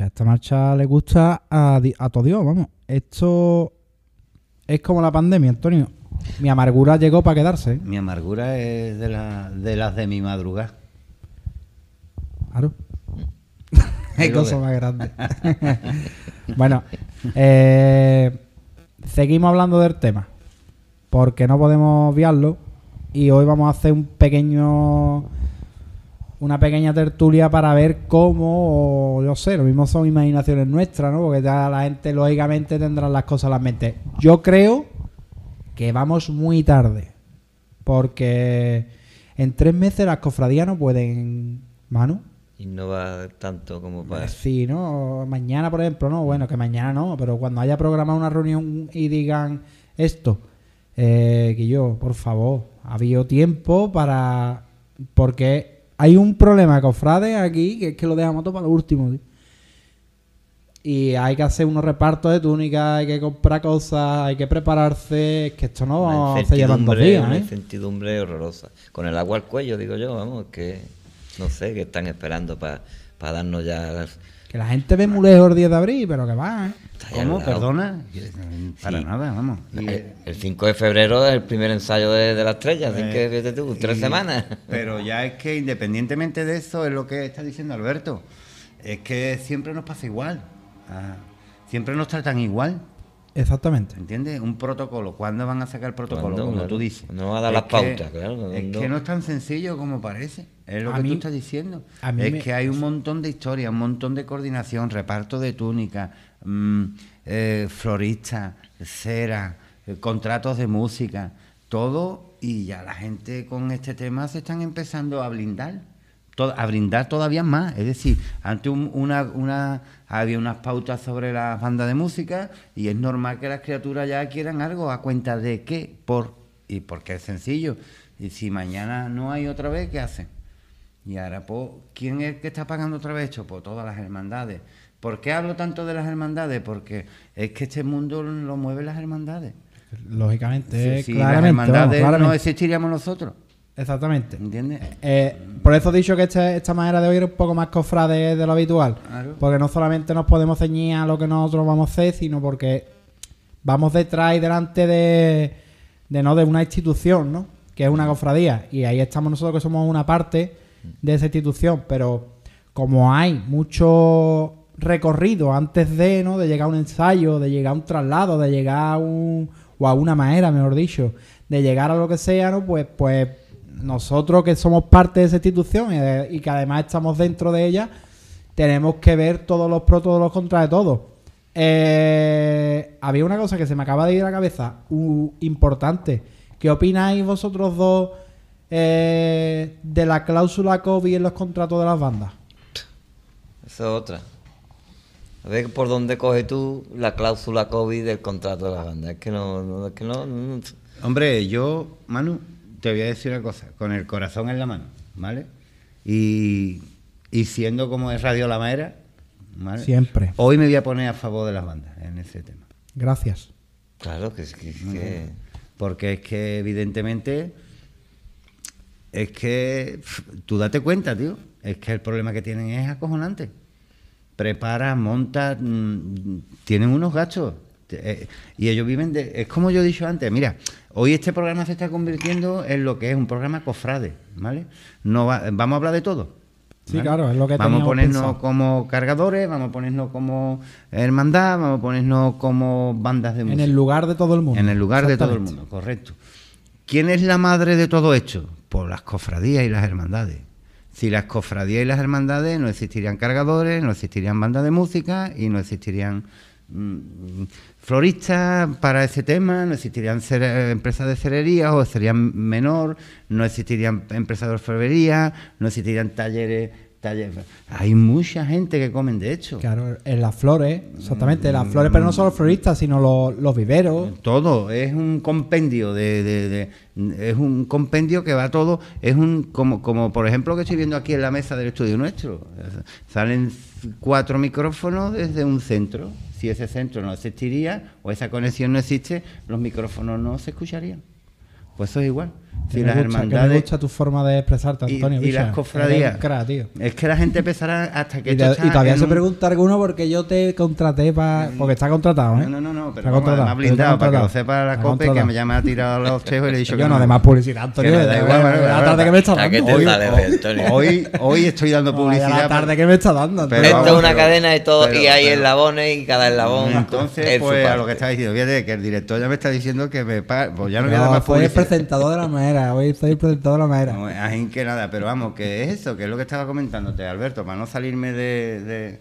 Esta marcha le gusta a, todo Dios, vamos. Esto es como la pandemia, Antonio. Mi amargura llegó para quedarse. ¿eh? Mi amargura es de, la, de las de mi madrugada. Claro. Es cosa más grande. bueno, eh, seguimos hablando del tema. Porque no podemos obviarlo. Y hoy vamos a hacer un pequeño una pequeña tertulia para ver cómo, yo sé, lo mismo son imaginaciones nuestras, ¿no? Porque ya la gente lógicamente tendrá las cosas en la mente. Yo creo que vamos muy tarde, porque en tres meses las cofradías no pueden, Manu. va tanto como para... Eh, sí, ¿no? Mañana, por ejemplo, no, bueno, que mañana no, pero cuando haya programado una reunión y digan esto, que eh, yo, por favor, había tiempo para... Porque hay un problema, cofrades, aquí, que es que lo dejamos todo para lo último, Y hay que hacer unos repartos de túnicas, hay que comprar cosas, hay que prepararse. Es que esto no va a llevarnos llevando días. Una ¿eh? incertidumbre horrorosa. Con el agua al cuello, digo yo, vamos, que no sé que están esperando para darnos ya las, que la gente ve muy lejos el 10 de abril, pero que va. ¿eh? ¿Cómo? ¿Perdona? Para nada, vamos. Eh, eh, el, 5 de febrero es el primer ensayo de, de la estrella, así que fíjate tú, tres semanas. Pero ya es que independientemente de eso, es lo que está diciendo Alberto, es que siempre nos pasa igual. Ah, siempre nos tratan igual. Exactamente. ¿Entiendes? Un protocolo. ¿Cuándo van a sacar el protocolo? Como tú dices. No va a dar las pautas, claro. No, es que no es tan sencillo como parece. Es lo que tú estás diciendo. es que hay un montón de historia, un montón de coordinación, reparto de túnicas, mm, eh, floristas, cera, eh, contratos de música, todo. Y ya la gente con este tema se están empezando a blindar a brindar todavía más. Es decir, antes una, una, había unas pautas sobre las bandas de música y es normal que las criaturas ya quieran algo a cuenta de qué, por y porque es sencillo. Y si mañana no hay otra vez, ¿qué hacen? Y ahora, pues, ¿quién es que está pagando otra vez esto? por pues todas las hermandades. ¿Por qué hablo tanto de las hermandades? Porque es que este mundo lo mueven las hermandades. Lógicamente, si, las hermandades no existiríamos nosotros. Exactamente. ¿Entiendes? Eh, por eso he dicho que este, esta manera de oír es un poco más cofrade de lo habitual. Porque no solamente nos podemos ceñir a lo que nosotros vamos a hacer, sino porque vamos detrás y delante de, de, no de una institución, ¿no? Que es una cofradía. Y ahí estamos nosotros que somos una parte de esa institución. Pero como hay mucho recorrido antes de, ¿no? De llegar a un ensayo, de llegar a un traslado, de llegar a un... o a una manera, mejor dicho, de llegar a lo que sea, ¿no? Pues, pues nosotros que somos parte de esa institución y, que además estamos dentro de ella, tenemos que ver todos los pros, todos los contras de todo. Eh, había una cosa que se me acaba de ir a la cabeza, importante. ¿Qué opináis vosotros dos eh, de la cláusula COVID en los contratos de las bandas? Esa es otra. A ver por dónde coges tú la cláusula COVID del contrato de las bandas. Es que no, que no. Hombre, yo, Manu, te voy a decir una cosa, con el corazón en la mano, ¿vale? Y, y siendo como es Radio La Maera, ¿vale? Siempre. Hoy me voy a poner a favor de las bandas en ese tema. Gracias. Claro, que es que, Porque es que evidentemente es que tú date cuenta, tío. Es que el problema que tienen es acojonante. Prepara, monta, mm, tienen unos gachos. Este, eh, y ellos viven de. Es como yo he dicho antes, mira, hoy este programa se está convirtiendo en lo que es un programa cofrade, ¿vale? No vamos a hablar de todo. Sí, claro, es lo que Vamos a ponernos como cargadores, vamos a ponernos como hermandad, vamos a ponernos como bandas de música. En el lugar de todo el mundo. En el lugar de todo el mundo, correcto. ¿Quién es la madre de todo esto? por pues las cofradías y las hermandades. Si las cofradías y las hermandades no existirían cargadores, no existirían bandas de música y no existirían Mm, floristas para ese tema, no existirían empresas de cerería o serían menor, no existirían empresas de orfebrería, no existirían talleres, talleres. Hay mucha gente que comen de hecho. Claro, en las flores, exactamente, las flores, pero no mm. solo floristas, sino los, viveros. Todo, es un compendio es un compendio que va todo, es un como como por ejemplo que estoy viendo aquí en la mesa del estudio nuestro. Salen cuatro micrófonos desde un centro. Si ese centro no existiría o esa conexión no existe, los micrófonos no se escucharían. Pues eso es igual. Sí, que gusta, tu forma de expresarte, Antonio. Y, las cofradías. Es que la gente empezará hasta que. Y, y todavía se pregunta alguno porque yo te contraté para. Porque está contratado, ¿eh? No, no, no, pero. Está contratado. Además, blindado, para que lo sepa la COPE, que me llama a tirar los tejos y le he dicho yo que. Yo no, además publicidad, Antonio. Que da igual, la tarde que me está dando. Hoy, hoy, estoy dando publicidad. La tarde que me está dando. Esto es una cadena de todo y hay eslabones y cada eslabón. Mm, entonces, pues a lo que estás diciendo, fíjate que el director ya me está diciendo que me. Pues ya no voy a dar más publicidad. presentador de la hoy estoy de la madera. No, que nada, pero vamos, que es eso, que es lo que estaba comentándote, Alberto, para no salirme del,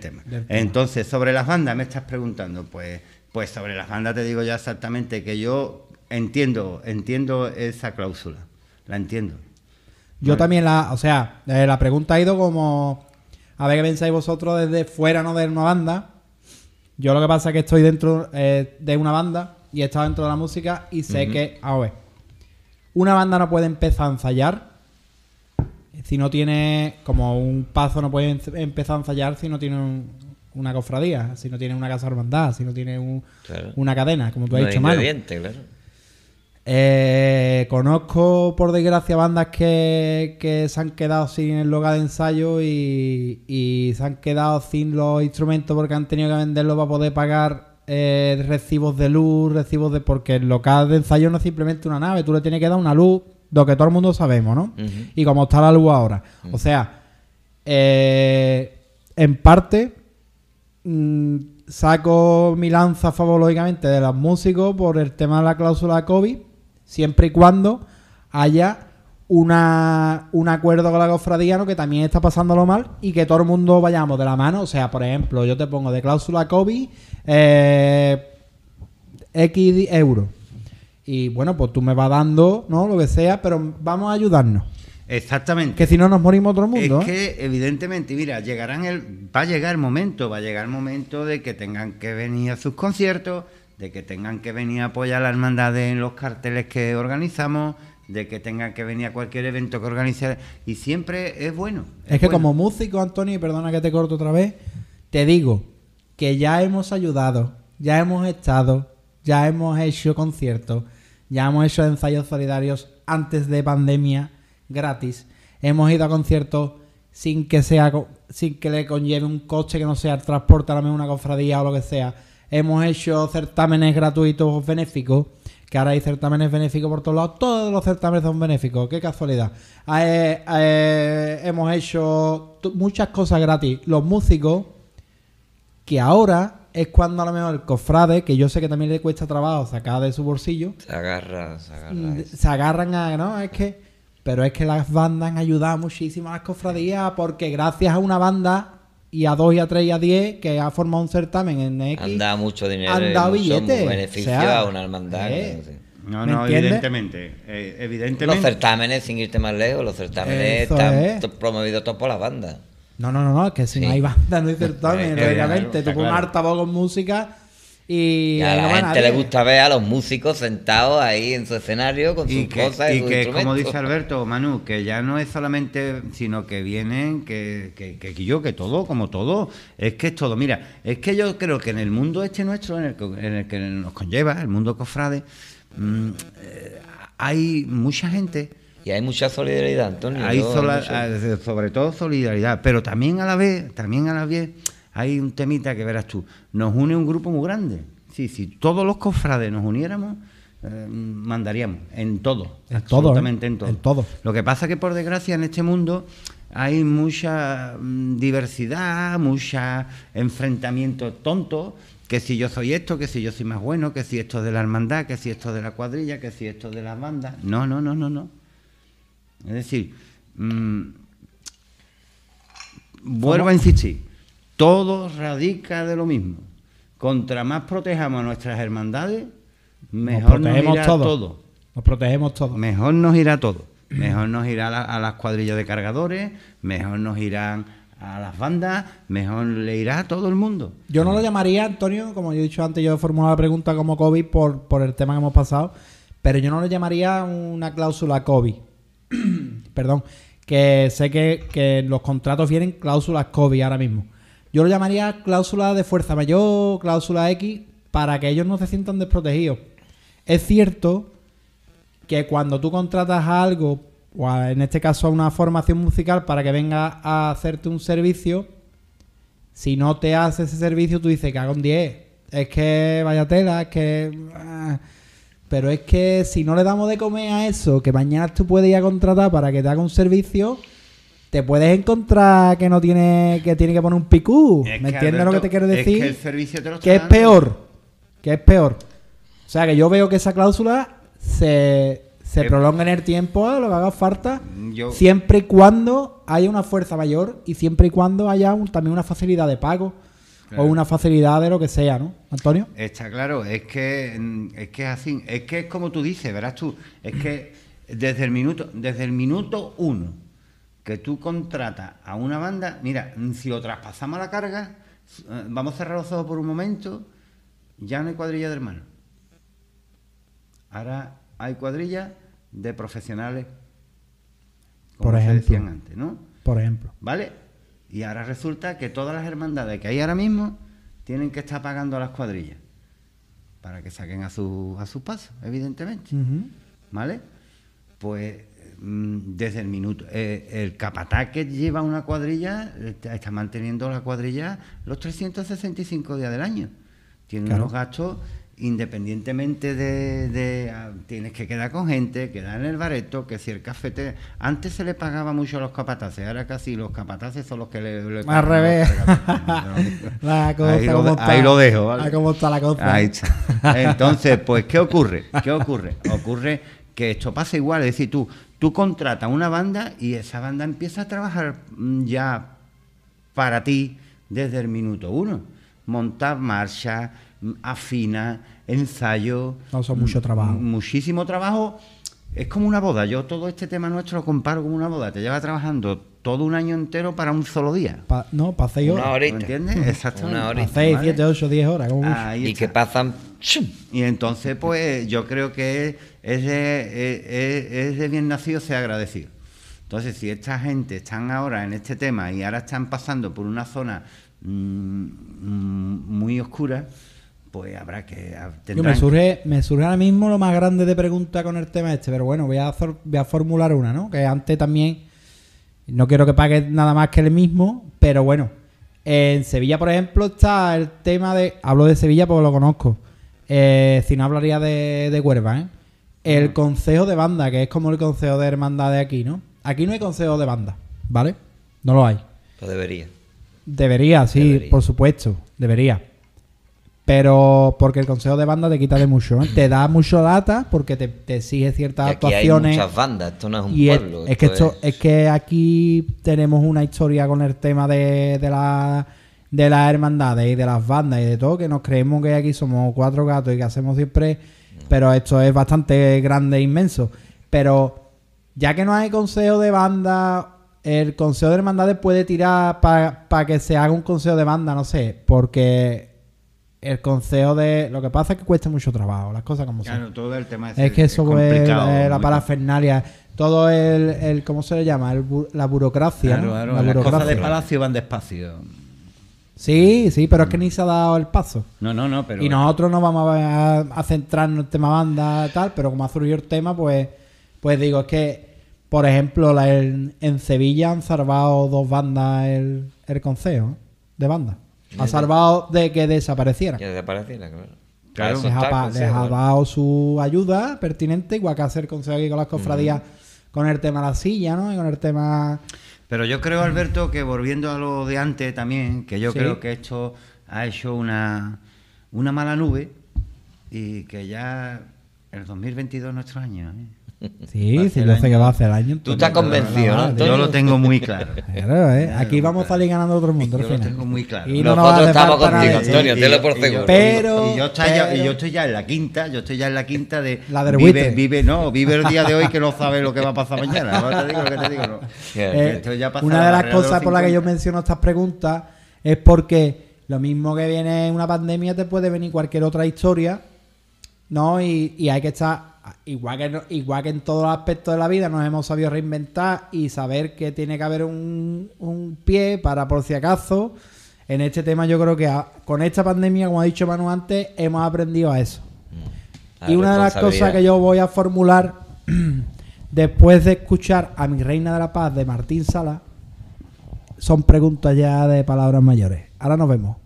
tema. Entonces, sobre las bandas me estás preguntando, pues, pues sobre las bandas te digo ya exactamente que yo entiendo, entiendo esa cláusula, la entiendo. Yo también la, o sea, eh, la pregunta ha ido como, a ver qué pensáis vosotros desde fuera, no de una banda. Yo lo que pasa es que estoy dentro eh, de una banda y he estado dentro de la música y sé que, a ver, una banda no puede empezar a ensayar si no tiene, como un paso no puede empezar a ensayar si no tiene una cofradía, si no tiene una casa hermandad, si no tiene una cadena, como tú has dicho, mal. Eh, conozco, por desgracia, bandas que, que, se han quedado sin el lugar de ensayo y, se han quedado sin los instrumentos porque han tenido que venderlo para poder pagar eh, recibos de luz, recibos de... Porque el local de ensayo no es simplemente una nave, tú le tienes que dar una luz, lo que todo el mundo sabemos, ¿no? Y cómo está la luz ahora. O sea, eh, en parte mm, saco mi lanza favológicamente de los músicos por el tema de la cláusula COVID, siempre y cuando haya una, un acuerdo con la cofradía que también está pasándolo mal y que todo el mundo vayamos de la mano. O sea, por ejemplo, yo te pongo de cláusula COVID eh, X euro Y bueno, pues tú me vas dando, ¿no? Lo que sea, pero vamos a ayudarnos. Exactamente. Que si no nos morimos otro mundo. Es ¿eh? que, evidentemente, mira, llegarán el, va a llegar el momento, va a llegar el momento de que tengan que venir a sus conciertos, de que tengan que venir a apoyar a la hermandad en los carteles que organizamos, de que tengan que venir a cualquier evento que organizar y siempre es bueno. Es, que como músico, Antonio, perdona que te corto otra vez, te digo que ya hemos ayudado, ya hemos estado, ya hemos hecho conciertos, ya hemos hecho ensayos solidarios antes de pandemia gratis, hemos ido a conciertos sin que sea sin que le conlleve un coche que no sea el transporte a la misma una cofradía o lo que sea. Hemos hecho certámenes gratuitos benéficos ahora hay certámenes benéficos por todos lados, todos los certámenes son benéficos, qué casualidad. Eh, eh, hemos hecho muchas cosas gratis, los músicos, que ahora es cuando a lo mejor el cofrade, que yo sé que también le cuesta trabajo sacar de su bolsillo, se agarran, se agarran. Mm, se agarran a, ¿no? Es que... Pero es que las bandas han ayudado muchísimo a las cofradías porque gracias a una banda y a 2 y a 3 y a 10 que ha formado un certamen en X. Han dado mucho dinero. Han dado billetes. beneficiado o una hermandad. Eh, no, no, evidentemente, eh, evidentemente. Los certámenes, sin irte más lejos, los certámenes están promovidos todos por las bandas. No, no, no, no, es que si no hay banda no hay certamen, realmente. tuvo tú harta altavoz con música y a la gente le gusta ver a los músicos sentados ahí en su escenario con sus cosas. Y, que, como dice Alberto, Manu, que ya no es solamente, sino que vienen, que, que, yo, que todo, como todo, es que es todo. Mira, es que yo creo que en el mundo este nuestro, en el, que nos conlleva, el mundo cofrade, mm, eh, hay mucha gente. Y hay mucha solidaridad, Antonio. Hay, eh, sobre todo solidaridad, pero también a la vez, también a la vez hay un temita que verás tú. Nos une un grupo muy grande. Sí, si todos los cofrades nos uniéramos, eh, mandaríamos en todo, ¿eh? absolutamente en todo. En todo. Lo que pasa que por desgracia en este mundo hay mucha mm, diversidad, mucha enfrentamiento tonto, que si yo soy esto, que si yo soy más bueno, que si esto es de la hermandad, que si esto es de la cuadrilla, que si esto es de las bandas. No, no, no, no, no. Es decir, mm, vuelvo a insistir, todo radica de lo mismo. Contra más protejamos a nuestras hermandades, mejor nos, irá todo. Nos protegemos todos. Mejor nos irá todo. Mejor nos irá a, las cuadrillas de cargadores, mejor nos irán a las bandas, mejor le irá a todo el mundo. Yo no lo llamaría, Antonio, como yo he dicho antes, yo he formulado la pregunta como COVID por, el tema que hemos pasado, pero yo no lo llamaría una cláusula COVID. Perdón, que sé que, que los contratos vienen cláusulas COVID ahora mismo. Yo lo llamaría cláusula de fuerza mayor, cláusula X, para que ellos no se sientan desprotegidos. Es cierto que cuando tú contratas a algo, o en este caso a una formación musical, para que venga a hacerte un servicio, si no te hace ese servicio, tú dices, que haga un 10. Es que vaya tela, es que... Ah. Pero es que si no le damos de comer a eso, que mañana tú puedes ir a contratar para que te haga un servicio, te puedes encontrar que no tiene que tiene que poner un picú. ¿Me entiendes lo que te quiero decir? Es que el servicio te lo ¿Qué es peor. Que es peor. O sea, que yo veo que esa cláusula se, prolonga en el tiempo ¿eh? lo que haga falta, mm, siempre y cuando haya una fuerza mayor y siempre y cuando haya también una facilidad de pago o una facilidad de lo que sea, ¿no? Antonio. Está claro, es que mm, es que es así, es que es como tú dices, verás tú, es que desde el minuto desde el minuto uno que tú contratas a una banda, mira, si lo traspasamos a la carga, eh, vamos a cerrar los ojos por un momento, ya no hay cuadrilla de hermanos. Ahora hay cuadrilla de profesionales, como por ejemplo, decían antes, ¿no? Por ejemplo. ¿Vale? Y ahora resulta que todas las hermandades que hay ahora mismo tienen que estar pagando a las cuadrillas para que saquen a sus a pasos, evidentemente. ¿Vale? Pues Mm, desde el minuto. Eh, el capataz que lleva una cuadrilla está manteniendo la cuadrilla los 365 días del año. Tiene unos gastos independientemente de, ah, tienes que quedar con gente, quedar en el bareto, que si el cafete, antes se le pagaba mucho a los capataces, ahora casi los capataces son los que le, al revés. ahí, lo, dejo, ah, cómo está la Ahí está. Entonces, pues ¿qué ocurre? ¿Qué ocurre? Ocurre que esto pasa igual, es decir, tú Tú contratas una banda y esa banda empieza a trabajar mm, ya para ti desde el minuto uno. Montar marcha, mm, afina, ensayo. No, mucho mm, trabajo. Muchísimo trabajo. Es como una boda. Yo todo este tema nuestro lo comparo como una boda. Te lleva trabajando todo un año entero para un solo día. no, para seis horas. Una entiendes? Exacto. Una Para seis, siete, ocho, diez horas. y que pasan... Y entonces, pues, yo creo que es de e, e, bien nacido sea agradecido. Entonces, si esta gente están ahora en este tema y ahora están pasando por una zona mm, mm, muy oscura, pues habrá que... Yo me, surge, me surge ahora mismo lo más grande de pregunta con el tema este, pero bueno, voy a, voy a formular una, ¿no? Que antes también, no quiero que pague nada más que el mismo, pero bueno, en Sevilla, por ejemplo, está el tema de... Hablo de Sevilla porque lo conozco. Eh, si no, hablaría de, de Huerva, ¿eh? El consejo de banda, que es como el consejo de hermandad de aquí, ¿no? Aquí no hay consejo de banda, ¿vale? No lo hay. Pero debería. Debería, sí, por supuesto, debería. Pero porque el consejo de banda te quita de mucho, te da mucho data porque te, exige ciertas actuaciones. Hay muchas bandas, esto no es un pueblo. Es, que esto, es... que aquí tenemos una historia con el tema de, de la de las hermandades y de las bandas y de todo, que nos creemos que aquí somos cuatro gatos y que hacemos siempre pero esto es bastante grande e inmenso. Pero ya que no hay consejo de banda, el consejo de hermandades puede tirar para que se haga un consejo de banda, no sé, porque el consejo de. Lo que pasa es que cuesta mucho trabajo, las cosas como claro, todo el tema es, es que eso es, eh, la, parafernalia. Todo el, el, ¿Cómo se le llama? la burocracia. las cosas de palacio van despacio. Sí, sí, pero es que ni se ha dado el paso. No, no, no, pero... Y nosotros no vamos a, a centrarnos en el tema banda tal, pero como ha surgido el tema, pues, pues digo, es que, por ejemplo, la, en, Sevilla han salvado dos bandas el, el de banda. Ha salvado de que desapareciera. Que desapareciera, claro. claro. Les, ha, dado su ayuda pertinente, igual que hacer concejo aquí con las cofradías, con el tema la silla, ¿no? Y con el tema... Pero yo creo, Alberto, que volviendo a lo de antes también, que yo creo que esto ha hecho una, una mala nube y que ya el 2022 es nuestro año. ¿eh? Sí, sí yo sé que va a hacer año. Tú estás convencido, ¿no? Yo lo tengo muy claro. claro ¿eh? Aquí vamos a salir ganando otro mundo. Yo lo tengo muy claro. Y Nosotros estamos contigo, Antonio, tenlo por seguro. y yo, estoy ya en la quinta, yo estoy ya en la quinta de... La vive, vive, no, vive el día de hoy que no sabe lo que va a pasar mañana. No te digo lo que te digo, no. Eh, una de las cosas por las que yo menciono estas preguntas es porque lo mismo que viene una pandemia te puede venir cualquier otra historia, ¿no? y hay que estar igual que, igual en todos los aspectos de la vida, nos hemos sabido reinventar y saber que tiene que haber un, pie para por si acaso. En este tema yo creo que con esta pandemia, como ha dicho Manu antes, hemos aprendido a eso. Mm. y una de las cosas que yo voy a formular después de escuchar a mi reina de la paz de Martín Sala son preguntas ya de palabras mayores. Ahora nos vemos.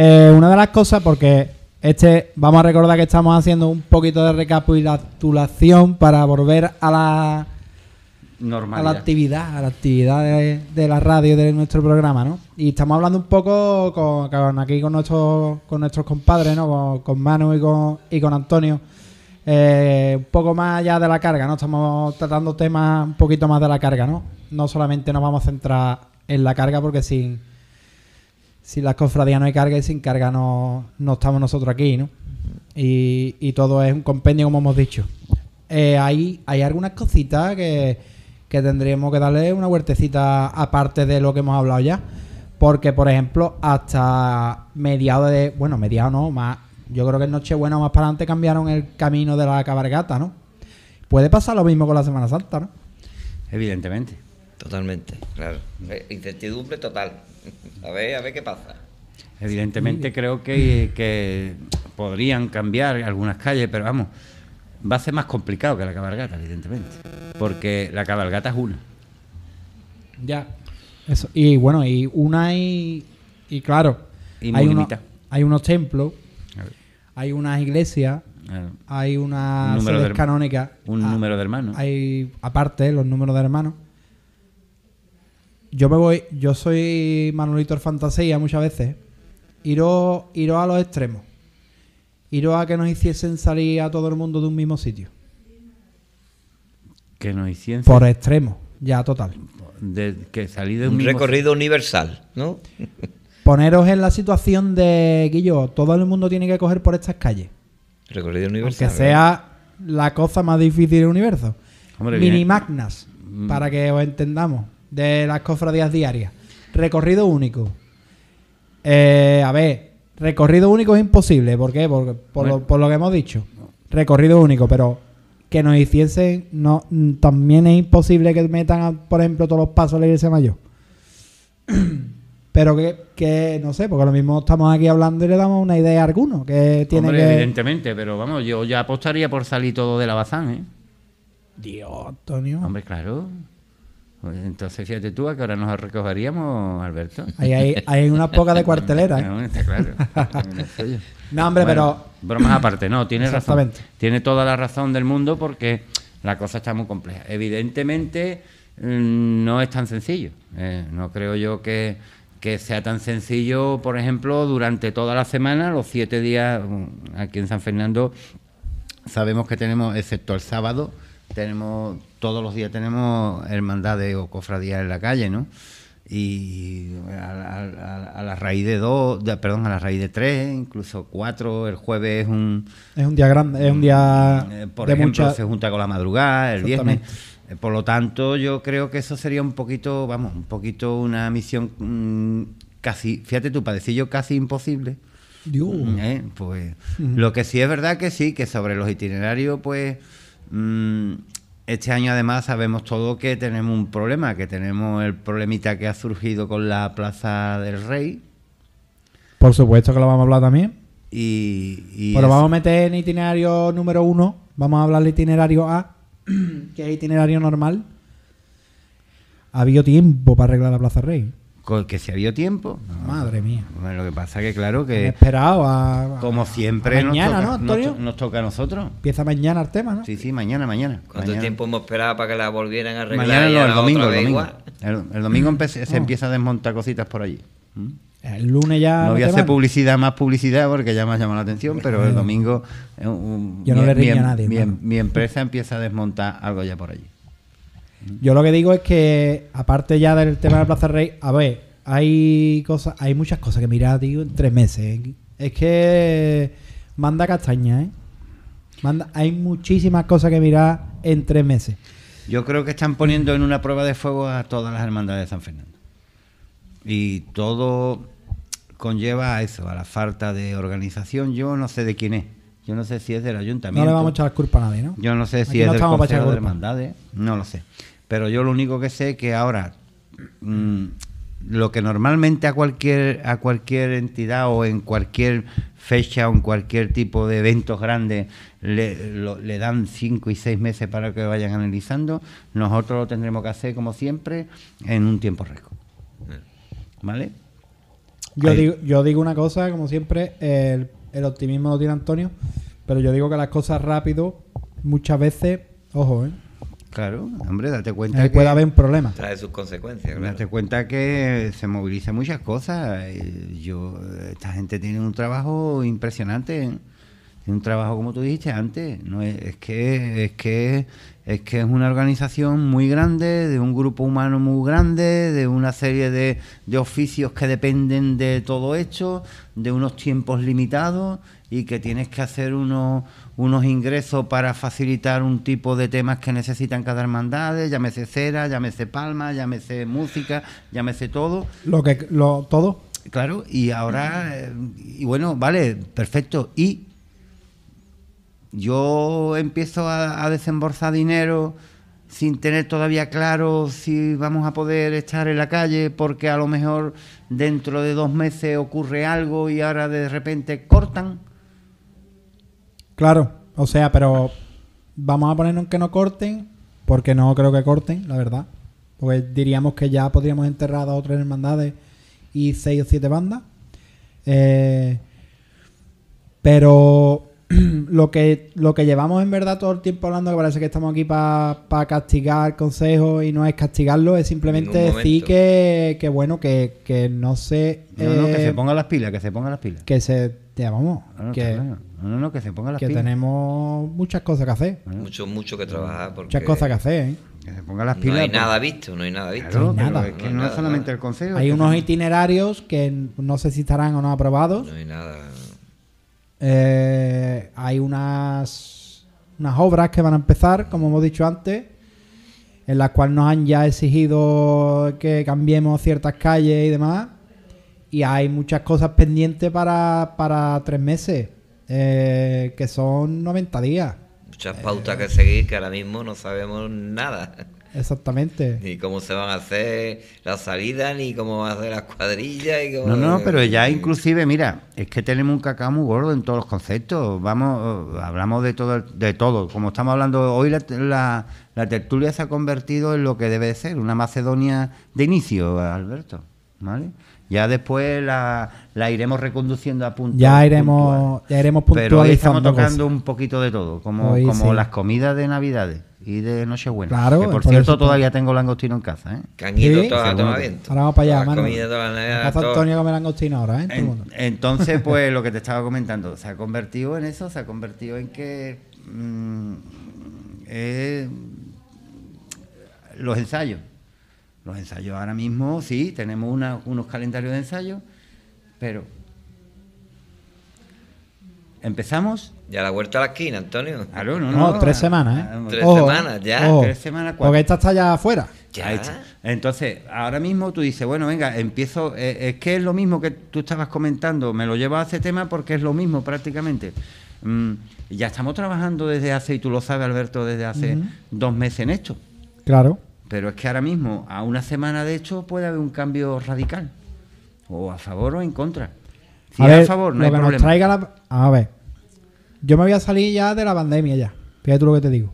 Eh, una de las cosas, porque este, vamos a recordar que estamos haciendo un poquito de recapitulación para volver a la Normalidad. A la actividad, a la actividad de, la radio de nuestro programa, ¿no? Y estamos hablando un poco con, aquí con nuestros con nuestros compadres, ¿no? Con, con Manu y con, Antonio. Eh, un poco más allá de la carga, ¿no? Estamos tratando temas un poquito más de la carga, ¿no? No solamente nos vamos a centrar en la carga porque sin si las cofradías no hay carga y sin carga no, no estamos nosotros aquí, ¿no? Y, todo es un compendio, como hemos dicho. Eh, hay, algunas cositas que, que tendríamos que darle una huertecita aparte de lo que hemos hablado ya. Porque, por ejemplo, hasta mediados de. Bueno, mediados no, más. Yo creo que en Nochebuena o más para adelante cambiaron el camino de la cabargata, ¿no? Puede pasar lo mismo con la Semana Santa, ¿no? Evidentemente. Totalmente, claro. Mm. Eh, incertidumbre total. A ver, a ver qué pasa. Evidentemente creo que, podrían cambiar algunas calles, pero vamos, va a ser más complicado que la cabalgata, evidentemente. Porque la cabalgata es una. Ya. Eso. Y bueno, y una y, y claro, hay, unos templos, hay unas iglesias, hay una canónica, Un ah, número de hermanos. Hay, aparte, los números de hermanos yo me voy, yo soy Manolito Fantasía muchas veces. Iros, a los extremos. Iro a que nos hiciesen salir a todo el mundo de un mismo sitio. Que nos hiciesen. Por extremo, ya total. De, que salir de un, recorrido universal, ¿no? Poneros en la situación de Guillo, todo el mundo tiene que coger por estas calles. Recorrido universal. Que sea la cosa más difícil del universo. Mini magnas, mm. para que os entendamos de las cofradías diarias. Recorrido único. Eh, a ver, recorrido único es imposible. ¿Por qué? Por, lo, que hemos dicho. Recorrido único, pero que nos hiciesen, no, también es imposible que metan, por ejemplo, todos los pasos a la iglesia mayor. Pero que, no sé, porque lo mismo estamos aquí hablando y le damos una idea a alguno que tiene que... evidentemente, pero vamos, yo ya apostaría por salir todo de la bazán, ¿eh? Dios, Antonio. Hombre, claro. Pues entonces, fíjate tú a que ahora nos recogeríamos, Alberto. hay, una poca de cuartelera. ¿eh? No, está claro. Pues, no, hombre, pero. Bromas aparte, no, tiene razón. Tiene toda la razón del mundo porque la cosa está muy compleja. Evidentemente, mm, no es tan sencillo. ¿eh? no creo yo que, sea tan sencillo, por ejemplo, durante toda la semana, los siete días mm, aquí en San Fernando, sabemos que tenemos, excepto el sábado, tenemos todos los días tenemos hermandades o cofradías en la calle, ¿no? Y a, la raíz de dos, perdón, a la raíz de tres, incluso cuatro, el jueves es un... Es un día grande, es un día... Mm, eh, por de ejemplo, se junta con la madrugada, el viernes. Eh, por lo tanto, yo creo que eso sería un poquito, vamos, un poquito una misión mm, casi, fíjate tú, para casi imposible. Dios. Mm, eh, pues lo que sí es verdad que sí, que sobre los itinerarios, pues Mm, este año además sabemos todo que tenemos un problema, que tenemos el problemita que ha surgido con la Plaza del Rey. Por supuesto que lo vamos a hablar también. Y, vamos a meter en itinerario número uno, vamos a hablar del itinerario A, que es itinerario normal. Ha habido tiempo para arreglar la Plaza Rey que si había tiempo. Madre mía. lo que pasa que claro que... esperaba Como siempre nos, toca, Nos, toca a nosotros. Empieza mañana el tema, ¿no? Sí, sí, mañana, mañana. ¿Cuánto tiempo hemos esperado para que la volvieran a arreglar? Mañana no, el, domingo, el domingo. El, domingo se empieza a desmontar cositas por allí. ¿Mm? El lunes ya. No voy a hacer publicidad, más publicidad, porque ya me ha llamado la atención, pero el domingo. Eh, un, Yo no le em, riño a em, nadie. Em, mi, empresa empieza a desmontar algo ya por allí. Yo lo que digo es que, aparte ya del tema de Plaza Rey, a ver, hay cosas, hay muchas cosas que mirar, en tres meses. ¿eh? Es que manda castaña, ¿eh? Manda, hay muchísimas cosas que mirar en tres meses. Yo creo que están poniendo en una prueba de fuego a todas las hermandades de San Fernando. Y todo conlleva a eso, a la falta de organización. Yo no sé de quién es. Yo no sé si es del ayuntamiento. No le vamos a echar la culpa a nadie, ¿no? Yo no sé si es no del Consejo de Hermandades. No lo sé. Pero yo lo único que sé es que ahora mm, lo que normalmente a cualquier, a cualquier entidad o en cualquier fecha o en cualquier tipo de eventos grandes le, dan cinco y seis meses para que vayan analizando, nosotros lo tendremos que hacer como siempre en un tiempo rico. ¿Vale? Yo digo, yo digo una cosa, como siempre, el, optimismo lo tiene Antonio, pero yo digo que las cosas rápido muchas veces, ojo, ¿eh? Claro, hombre, date cuenta. Ahí que puede haber un problema. Trae sus consecuencias. Claro. Date cuenta que se movilizan muchas cosas. Eh, yo, esta gente tiene un trabajo impresionante un trabajo, como tú dijiste antes, no es, que, es, que, es que es una organización muy grande, de un grupo humano muy grande, de una serie de, de oficios que dependen de todo esto, de unos tiempos limitados y que tienes que hacer unos, unos ingresos para facilitar un tipo de temas que necesitan cada hermandad, llámese cera, llámese palma, llámese música, llámese todo. Lo que lo todo. Claro, y ahora eh, y bueno, vale, perfecto. Y yo empiezo a, desembolsar dinero sin tener todavía claro si vamos a poder estar en la calle porque a lo mejor dentro de dos meses ocurre algo y ahora de repente cortan. Claro, o sea, pero vamos a ponernos que no corten, porque no creo que corten, la verdad. Pues diríamos que ya podríamos enterrar a otras hermandades y seis o siete bandas. Eh, pero lo, que, lo que llevamos en verdad todo el tiempo hablando, que parece que estamos aquí para castigar consejos y no es castigarlo, es simplemente decir que, que, bueno, que, no se... Eh, que se ponga las pilas, que se pongan las pilas. Que se... te vamos. que, que se las pilas. Que tenemos muchas cosas que hacer. Mucho, mucho que trabajar. muchas cosas que hacer, ¿eh? Que se ponga las pilas. No hay pues. nada visto, no hay nada visto. Es no, solamente el consejo. Hay unos itinerarios que no sé si estarán o no aprobados. No hay nada eh, hay unas, unas obras que van a empezar, como hemos dicho antes, en las cuales nos han ya exigido que cambiemos ciertas calles y demás. Y hay muchas cosas pendientes para, tres meses, eh, que son 90 días. Muchas pautas que seguir que ahora mismo no sabemos nada. Exactamente. Ni cómo se van a hacer las salidas, ni cómo van a hacer las cuadrillas. Y No, no, pero ya inclusive, mira, es que tenemos un cacao muy gordo en todos los conceptos. Vamos, hablamos de todo, de todo. Como estamos hablando hoy, la, tertulia se ha convertido en lo que debe ser, una Macedonia de inicio, Alberto. ¿Vale? Ya después la, la iremos reconduciendo a punto. Ya iremos, ya iremos puntualizando. Pero ahí estamos tocando un poquito de todo, como, como las comidas de Navidades y de Nochebuena. Claro, que por, cierto todavía tengo langostino en casa. ¿eh? Que han ido ¿Sí? todas Ahora vamos para allá, mano. Navidad, Antonio come langostino ahora, ¿eh? entonces, pues lo que te estaba comentando, se ha convertido en eso, se ha convertido en que mm, los ensayos. Los ensayos ahora mismo, sí, tenemos unos calendarios de ensayo, pero... ¿Empezamos? Ya la vuelta a la esquina, Antonio. no, tres semanas, ¿eh? Tres ¿eh? semanas, ya. tres semanas, cuatro. Porque esta está ya afuera. Ya. Entonces, ahora mismo tú dices, bueno, venga, empiezo. Eh, es que es lo mismo que tú estabas comentando, me lo llevo a ese tema porque es lo mismo prácticamente. Mm, ya estamos trabajando desde hace, y tú lo sabes, Alberto, desde hace dos meses en esto. Claro. Pero es que ahora mismo, a una semana de hecho, puede haber un cambio radical. O a favor o en contra. a, ver, favor, no Nos traiga la... A ver. Yo me voy a salir ya de la pandemia ya. Fíjate tú lo que te digo.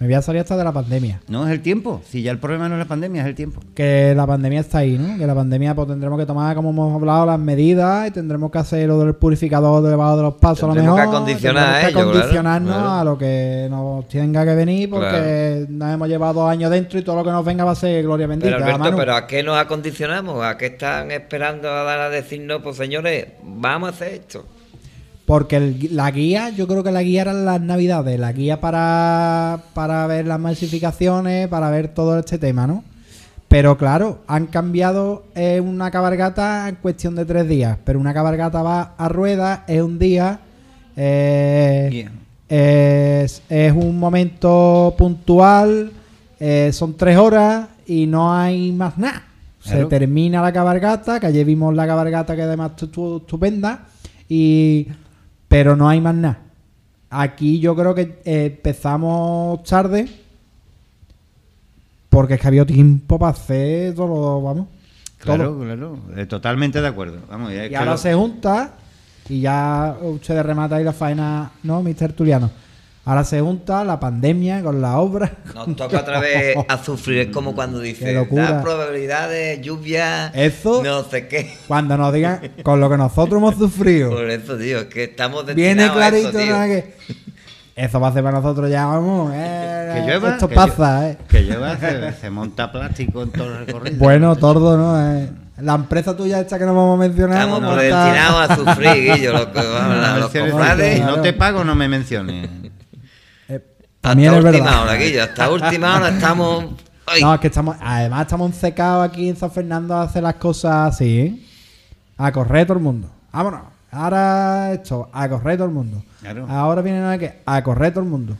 Me voy a salir hasta de la pandemia. No, es el tiempo. Si ya el problema no es la pandemia, es el tiempo. Que la pandemia está ahí, ¿no? Que la pandemia pues tendremos que tomar, como hemos hablado, las medidas y tendremos que hacer lo del purificador debajo de los pasos a lo mejor. Que tendremos que ello, condicionarnos a lo que nos tenga que venir porque nos hemos llevado años dentro y todo lo que nos venga va a ser gloria bendita. Pero, ¿pero ¿a qué nos acondicionamos? ¿A qué están esperando a dar a decirnos, pues señores, vamos a hacer esto? Porque la guía, yo creo que la guía eran las navidades, la guía para, para ver las masificaciones, para ver todo este tema, ¿no? Pero claro, han cambiado eh, una cabargata en cuestión de tres días, pero una cabargata va a rueda, es un día, eh, es, un momento puntual, eh, son tres horas y no hay más nada. Se termina la cabargata, que ayer vimos la cabargata que además estuvo estupenda y pero no hay más nada. Aquí yo creo que eh, empezamos tarde. Porque es que había tiempo para hacer todo vamos. Claro, claro. Eh, totalmente de acuerdo. Vamos, y ahora se junta y ya usted remata ahí la faena, ¿no, Mr. Tuliano? Ahora se junta la pandemia con la obra. Nos toca otra vez a sufrir. Es como cuando dicen las probabilidades, lluvia, eso, no sé qué. Cuando nos digan con lo que nosotros hemos sufrido. Por eso, tío, que estamos Viene clarito, a eso, eso va a ser para nosotros ya, vamos. Eh, eh, eh, que llueva, esto pasa, eh. Que llueva, se, monta plástico en todo el recorrido. Bueno, tordo, ¿no? Eh, la empresa tuya esta que no vamos a mencionar. Estamos destinados a sufrir, Guillo, lo, los, si No te pago, no me menciones. También hasta última hora, última hora estamos. No, es que estamos. Además, estamos encecados aquí en San Fernando a hacer las cosas así, ¿eh? A correr todo el mundo. Vámonos. Ahora esto, a correr todo el mundo. Ahora viene nada que. A correr todo el mundo.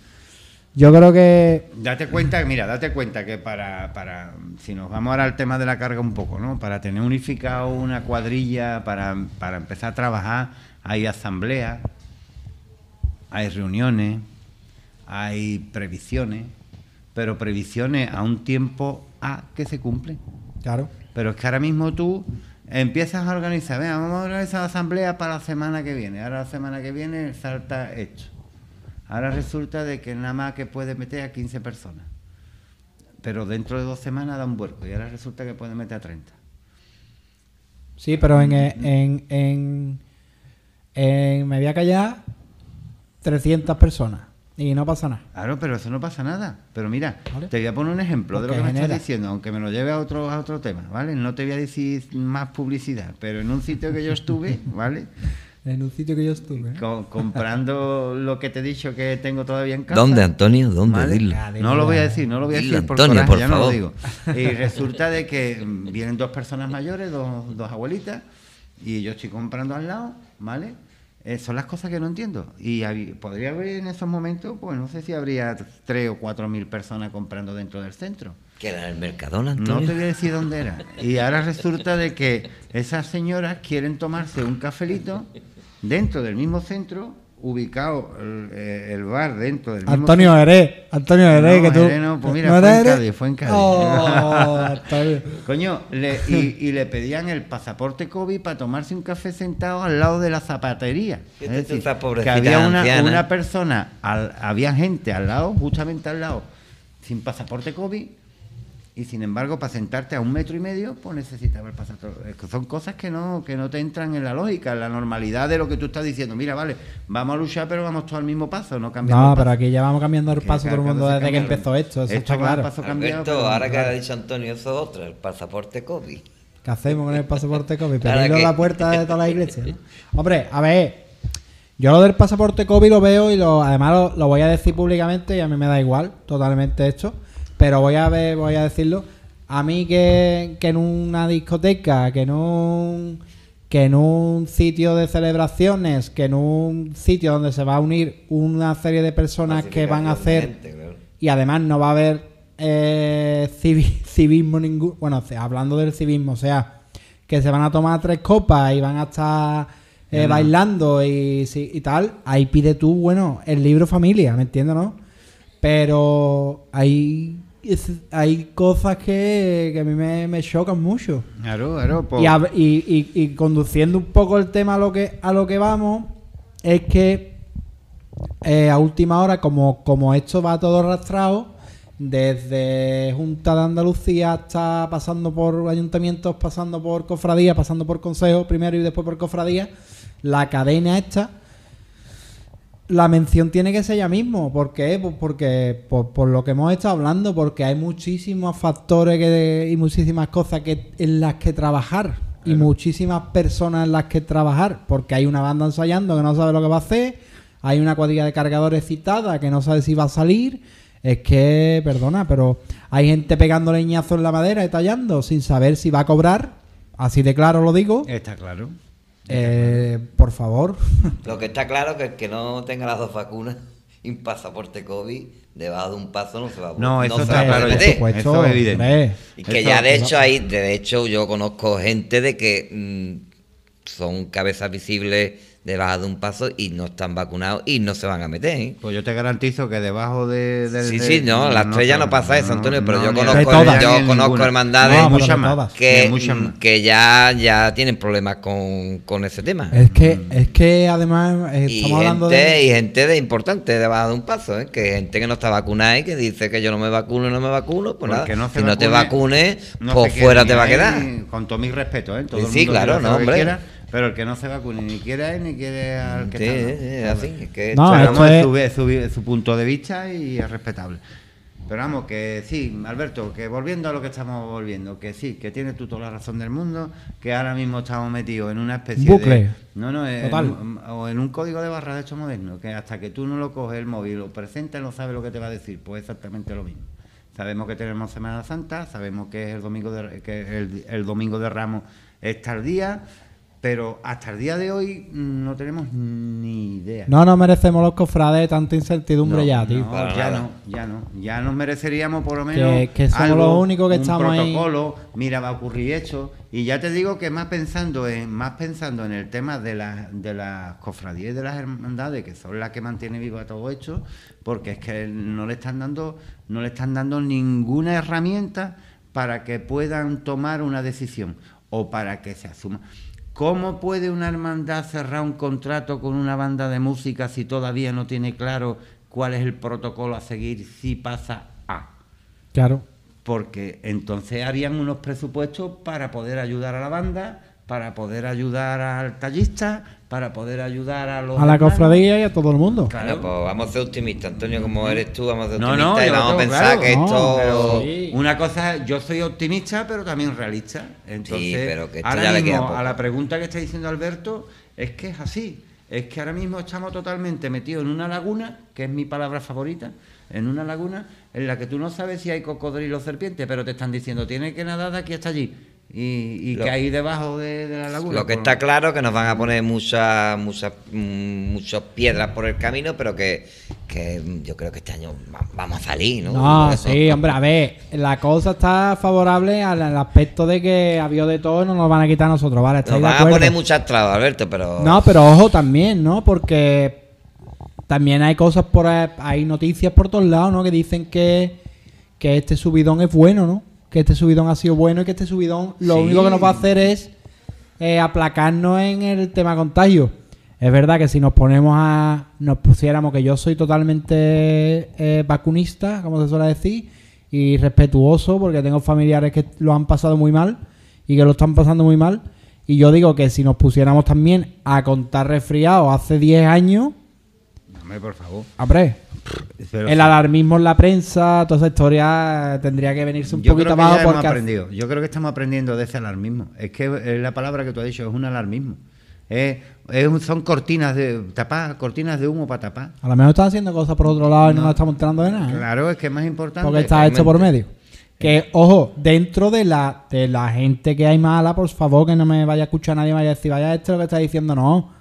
Yo creo que. Date cuenta, mira, date cuenta que para, para. Si nos vamos ahora al tema de la carga un poco, ¿no? Para tener unificado una cuadrilla, para, para empezar a trabajar, hay asambleas, hay reuniones hay previsiones, pero previsiones a un tiempo A que se cumple. Claro. Pero es que ahora mismo tú empiezas a organizar, venga, vamos a organizar la asamblea para la semana que viene. Ahora la semana que viene salta hecho. Ahora resulta de que nada más que puede meter a 15 personas. Pero dentro de dos semanas da un vuelco y ahora resulta que puede meter a 30. Sí, pero en, eh, en, en, en, me 300 personas. Y no pasa nada. Claro, pero eso no pasa nada. Pero mira, te voy a poner un ejemplo de lo que me estás diciendo, aunque me lo lleve a otro, a otro tema, ¿vale? No te voy a decir más publicidad, pero en un sitio que yo estuve, ¿vale? En un sitio que yo estuve. comprando lo que te he dicho que tengo todavía en casa. ¿Dónde, Antonio? ¿Dónde? No lo voy a decir, no lo voy a decir. Por Antonio, por ya favor. No lo digo. Y resulta de que vienen dos personas mayores, dos, dos abuelitas, y yo estoy comprando al lado, ¿vale? Eh, son las cosas que no entiendo. Y podría haber en esos momentos, pues no sé si habría ...tres o cuatro mil personas comprando dentro del centro. Que era el Mercadona, No te voy a decir dónde era. Y ahora resulta de que esas señoras quieren tomarse un cafelito dentro del mismo centro ubicado eh, el, bar dentro del Antonio mismo Antonio Heré, que tú. no, pues mira, fue, en Cádiz, oh, Coño, y, le pedían el pasaporte COVID para tomarse un café sentado al lado de la zapatería. que había una, persona, había gente al lado, justamente al lado, sin pasaporte COVID y sin embargo para sentarte a un metro y medio pues necesitas haber pasaporte. son cosas que no que no te entran en la lógica en la normalidad de lo que tú estás diciendo mira vale vamos a luchar pero vamos todos al mismo paso no cambiamos no pero aquí ya vamos cambiando el paso todo el mundo desde que empezó esto está claro ahora que ha dicho Antonio eso es otra el pasaporte COVID ¿qué hacemos con el pasaporte COVID? pedirlo a la puerta de toda la iglesia. hombre a ver yo lo del pasaporte COVID lo veo y lo además lo voy a decir públicamente y a mí me da igual totalmente esto pero voy a ver, voy a decirlo. A mí que, en una discoteca, que en un que en un sitio de celebraciones, que en un sitio donde se va a unir una serie de personas que van a hacer y además no va a haber eh, civismo ninguno, bueno, hablando del civismo, o sea, que se van a tomar tres copas y van a estar eh, bailando y, tal, ahí pide tú, bueno, el libro familia, ¿me entiendes, no? Pero ahí hay cosas que, a mí me, chocan mucho. Pues- y, conduciendo un poco el tema a lo que, a lo que vamos, es que eh, a última hora, como, como esto va todo arrastrado, desde Junta de Andalucía hasta pasando por ayuntamientos, pasando por cofradías, pasando por consejos primero y después por cofradías, la cadena está la mención tiene que ser ella mismo. ¿Por qué? Pues porque pues, por, lo que hemos estado hablando, porque hay muchísimos factores que, y muchísimas cosas en las que trabajar y muchísimas personas en las que trabajar. Porque hay una banda ensayando que no sabe lo que va a hacer, hay una cuadrilla de cargadores citada que no sabe si va a salir. Es que, perdona, pero hay gente pegando leñazo en la madera y tallando sin saber si va a cobrar. Así de claro lo digo. Está claro. Eh, por favor. Lo que está claro es que el que no tenga las dos vacunas y un pasaporte COVID, debajo de un paso no se va a No, eso está claro, es evidente. Y que ya de hecho hay, de hecho yo conozco gente de que mm, son cabezas visibles debajo de un paso y no están vacunados y no se van a meter. Pues yo te garantizo que debajo de... sí, sí, no, la estrella no, pasa eso, Antonio, pero yo conozco, yo conozco hermandades muchas que, que ya, ya tienen problemas con, con ese tema. Es que, mm. es que además eh, estamos hablando gente, de... Y gente de importante debajo de un paso, ¿eh? que gente que no está vacunada y que dice que yo no me vacuno, no me vacuno, pues nada, si no te vacunes, pues fuera te va a quedar. Con todo mi respeto, ¿eh? sí, claro, no, hombre. Pero el que no se vacune ni quiere ni quiere al que sí, sí, así, es que su, punto de vista y es respetable. Pero vamos, que sí, Alberto, que volviendo a lo que estamos volviendo, que sí, que tienes tú toda la razón del mundo, que ahora mismo estamos metidos en una especie Bucle. de... No, no, o en un código de barra de hecho moderno, que hasta que tú no lo coges el móvil, lo presentas, no sabes lo que te va a decir, pues exactamente lo mismo. Sabemos que tenemos Semana Santa, sabemos que es el domingo de, que el, el domingo de Ramos es tardía, pero hasta el día de hoy mm, no tenemos ni idea. No nos merecemos los cofrades de tanta incertidumbre ya, tío. ya no, ya no. Ya nos mereceríamos por lo menos. Que, que somos los que un estamos protocolo, Mira, va a ocurrir esto. Y ya te digo que más pensando en, más pensando en el tema de, de las cofradías y de las hermandades, que son las que mantienen vivo a todo esto, porque es que no le están dando, no le están dando ninguna herramienta para que puedan tomar una decisión o para que se asuma. ¿Cómo puede una hermandad cerrar un contrato con una banda de música si todavía no tiene claro cuál es el protocolo a seguir si pasa A? Claro. Porque entonces habían unos presupuestos para poder ayudar a la banda, para poder ayudar al tallista, para poder ayudar a los. A la cofradía y a todo el mundo. Claro, pues vamos a ser optimistas, Antonio, como eres tú, vamos a ser optimistas y vamos a pensar que esto. Una cosa, yo soy optimista, pero también realista. Entonces, sí, pero que ahora mismo, a la pregunta que está diciendo Alberto, es que es así. Es que ahora mismo estamos totalmente metidos en una laguna, que es mi palabra favorita, en una laguna en la que tú no sabes si hay cocodrilo o serpiente, pero te están diciendo, tiene que nadar de aquí hasta allí y, que hay debajo de, la laguna. Lo que está claro es que nos van a poner muchas muchas muchas piedras por el camino, pero que, yo creo que este año vamos a salir, ¿no? No, sí, hombre, a ver, la cosa está favorable al, aspecto de que había de todo no nos van a quitar a nosotros, ¿vale? Nos van a poner muchas trabas, Alberto, pero... No, pero ojo también, ¿no? Porque también hay cosas por... hay noticias por todos lados, ¿no? Que dicen que este subidón es bueno, ¿no? que este subidón ha sido bueno y que este subidón lo único que nos va a hacer es eh, aplacarnos en el tema contagio. Es verdad que si nos ponemos a. nos pusiéramos que yo soy totalmente eh, vacunista, como se suele decir, y respetuoso, porque tengo familiares que lo han pasado muy mal y que lo están pasando muy mal. Y yo digo que si nos pusiéramos también a contar resfriados hace 10 años, por favor. el alarmismo en la prensa, toda esa historia eh, tendría que venirse un poquito más porque. Yo creo que estamos aprendiendo de ese alarmismo. Es que la palabra que tú has dicho es un alarmismo. son cortinas de tapar, cortinas de humo para tapar. A lo mejor están haciendo cosas por otro lado y no nos estamos mostrando de nada. ¿eh? Claro, es que es más importante. Porque está hecho por medio. Que, ojo, dentro de la, de la gente que hay mala, por favor, que no me vaya a escuchar nadie, vaya a decir, vaya, esto lo que está diciendo, no.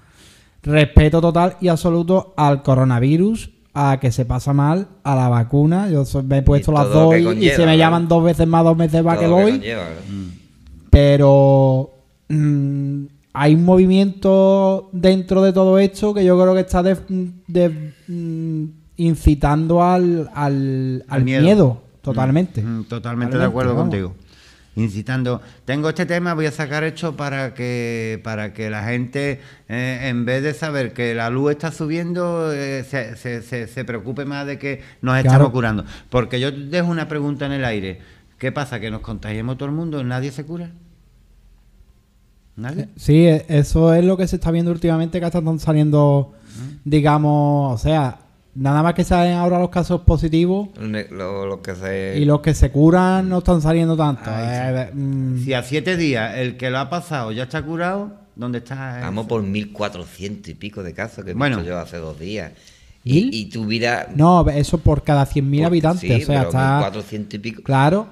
Respeto total y absoluto al coronavirus, a que se pasa mal, a la vacuna. Yo me he puesto las dos y, se me llaman dos veces más, dos veces más que voy. Mm. Pero mm, hay un movimiento dentro de todo esto que yo creo que está mm, incitando al, miedo. totalmente. totalmente, de acuerdo contigo incitando, tengo este tema, voy a sacar esto para que, para que la gente, eh, en vez de saber que la luz está subiendo, eh, se, preocupe más de que nos estamos curando. Porque yo dejo una pregunta en el aire. ¿Qué pasa? ¿Que nos contagiemos todo el mundo? ¿Nadie se cura? ¿Nadie? Sí, e, eso es lo que se está viendo últimamente, que están saliendo, digamos, o sea, nada más que salen ahora los casos positivos. Y los que se curan no están saliendo tanto. Eh, mm. Si a siete días el que lo ha pasado ya está curado, ¿dónde está? estamos por por 1.400 y pico de casos que he bueno. yo hace dos días. Y, y tu vida... No, eso por cada 100.000 habitantes. o sea, está... 400 y pico. Claro.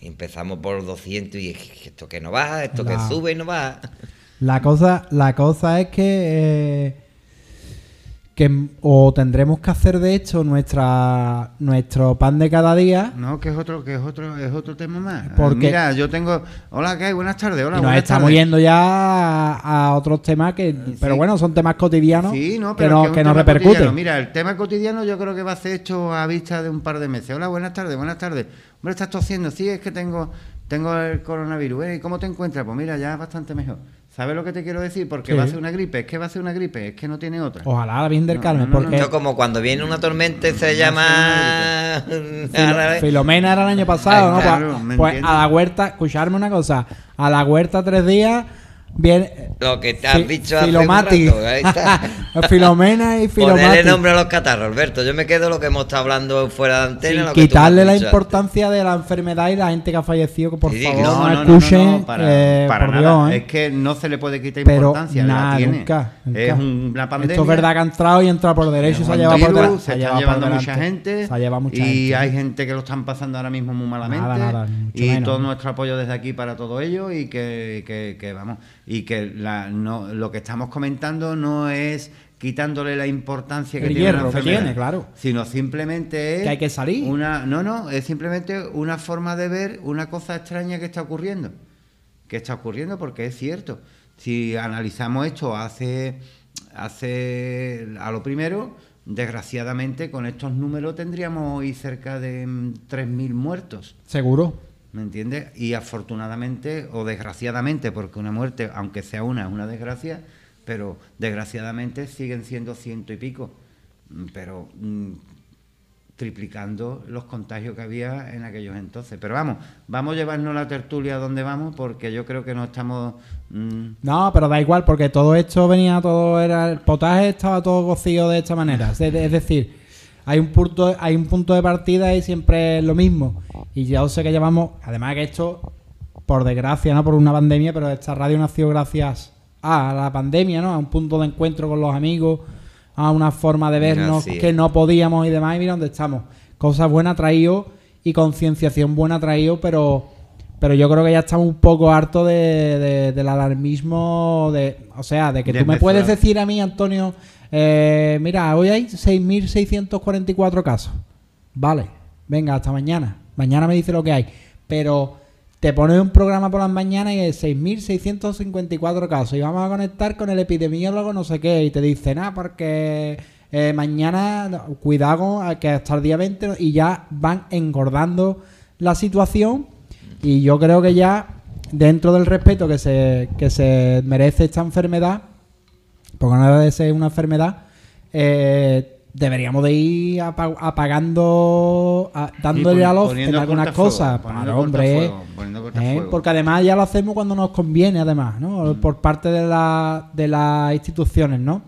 Empezamos por 200 y esto que no baja, esto que sube y no baja. La cosa, la cosa es que... Eh, que o tendremos que hacer de hecho nuestra nuestro pan de cada día. No, que es otro que es otro es otro tema más. Ah, mira, yo tengo hola, ¿qué Buenas tardes, hola, nos estamos yendo ya a, otros temas que eh, pero bueno, son temas cotidianos sí, no, pero que, nos repercuten. Mira, el tema cotidiano yo creo que va a ser hecho a vista de un par de meses. Hola, buenas tardes, buenas tardes. Hombre, estás haciendo? sí, es que tengo tengo el coronavirus. ¿Y cómo te encuentras? Pues mira, ya bastante mejor. ¿Sabes lo que te quiero decir? Porque va a ser una gripe, es que va a ser una gripe, es que no tiene otra. Ojalá la bien del Carmen, no, como cuando viene una tormenta se llama... Filomena era el año pasado, ¿no? Pues, pues, a la huerta, escucharme una cosa, a la huerta tres días Bien, lo que te has dicho hace un rato, Filomena y Filomati. Ponerle nombre a los catarros, Alberto. Yo me quedo lo que hemos estado hablando fuera de antena. quitarle la importancia de la enfermedad y la gente que ha fallecido, que por favor no, no, no escuchen. Eh, ¿eh? Es que no se le puede quitar importancia. Nada, tiene. Es una pandemia. Esto es verdad que ha entrado y entra por derecho. Se ha llevado por delante. mucha gente. Se llevado mucha y gente. Y hay gente que lo están pasando ahora mismo muy malamente. y todo nuestro apoyo desde aquí para todo ello y que vamos y que lo que estamos comentando no es quitándole la importancia que, el tiene, la que claro sino simplemente es hay que salir una no no es simplemente una forma de ver una cosa extraña que está ocurriendo que está ocurriendo porque es cierto si analizamos esto hace hace a lo primero desgraciadamente con estos números tendríamos hoy cerca de 3.000 mm, muertos seguro ¿me entiendes? Y afortunadamente o desgraciadamente, porque una muerte, aunque sea una, es una desgracia, pero desgraciadamente siguen siendo ciento y pico, mm, pero mm, triplicando los contagios que había en aquellos entonces. Pero vamos, vamos a llevarnos la tertulia donde vamos, porque yo creo que no estamos... Mm, no, pero da igual, porque todo esto venía, todo era... El potaje estaba todo cocido de esta manera. es decir hay un punto, hay un punto de partida y siempre es lo mismo. Y ya os sé que llamamos, además que esto, por desgracia, no por una pandemia, pero esta radio nació gracias a la pandemia, ¿no? A un punto de encuentro con los amigos, a una forma de vernos que no podíamos y demás, y mira dónde estamos. Cosas buenas traído y concienciación buena traído, pero pero yo creo que ya estamos un poco harto del alarmismo, de, o sea, de que tú me puedes decir a mí, Antonio, eh, mira, hoy hay 6.644 casos. Vale, venga, hasta mañana. Mañana me dice lo que hay. Pero te pones un programa por las mañanas y es 6.654 casos. Y vamos a conectar con el epidemiólogo no sé qué. Y te dicen, ah, porque... Eh, mañana, cuidado, que hasta el día 20 y ya van engordando la situación y yo creo que ya, dentro del respeto que se, merece esta enfermedad, porque nada de ser una enfermedad, eh, deberíamos de ir apagando, dándole en algunas cosas. Para hombre, ¿eh? porque además ya lo hacemos cuando nos conviene, además, ¿no? Mm. Por parte de, las instituciones, ¿no?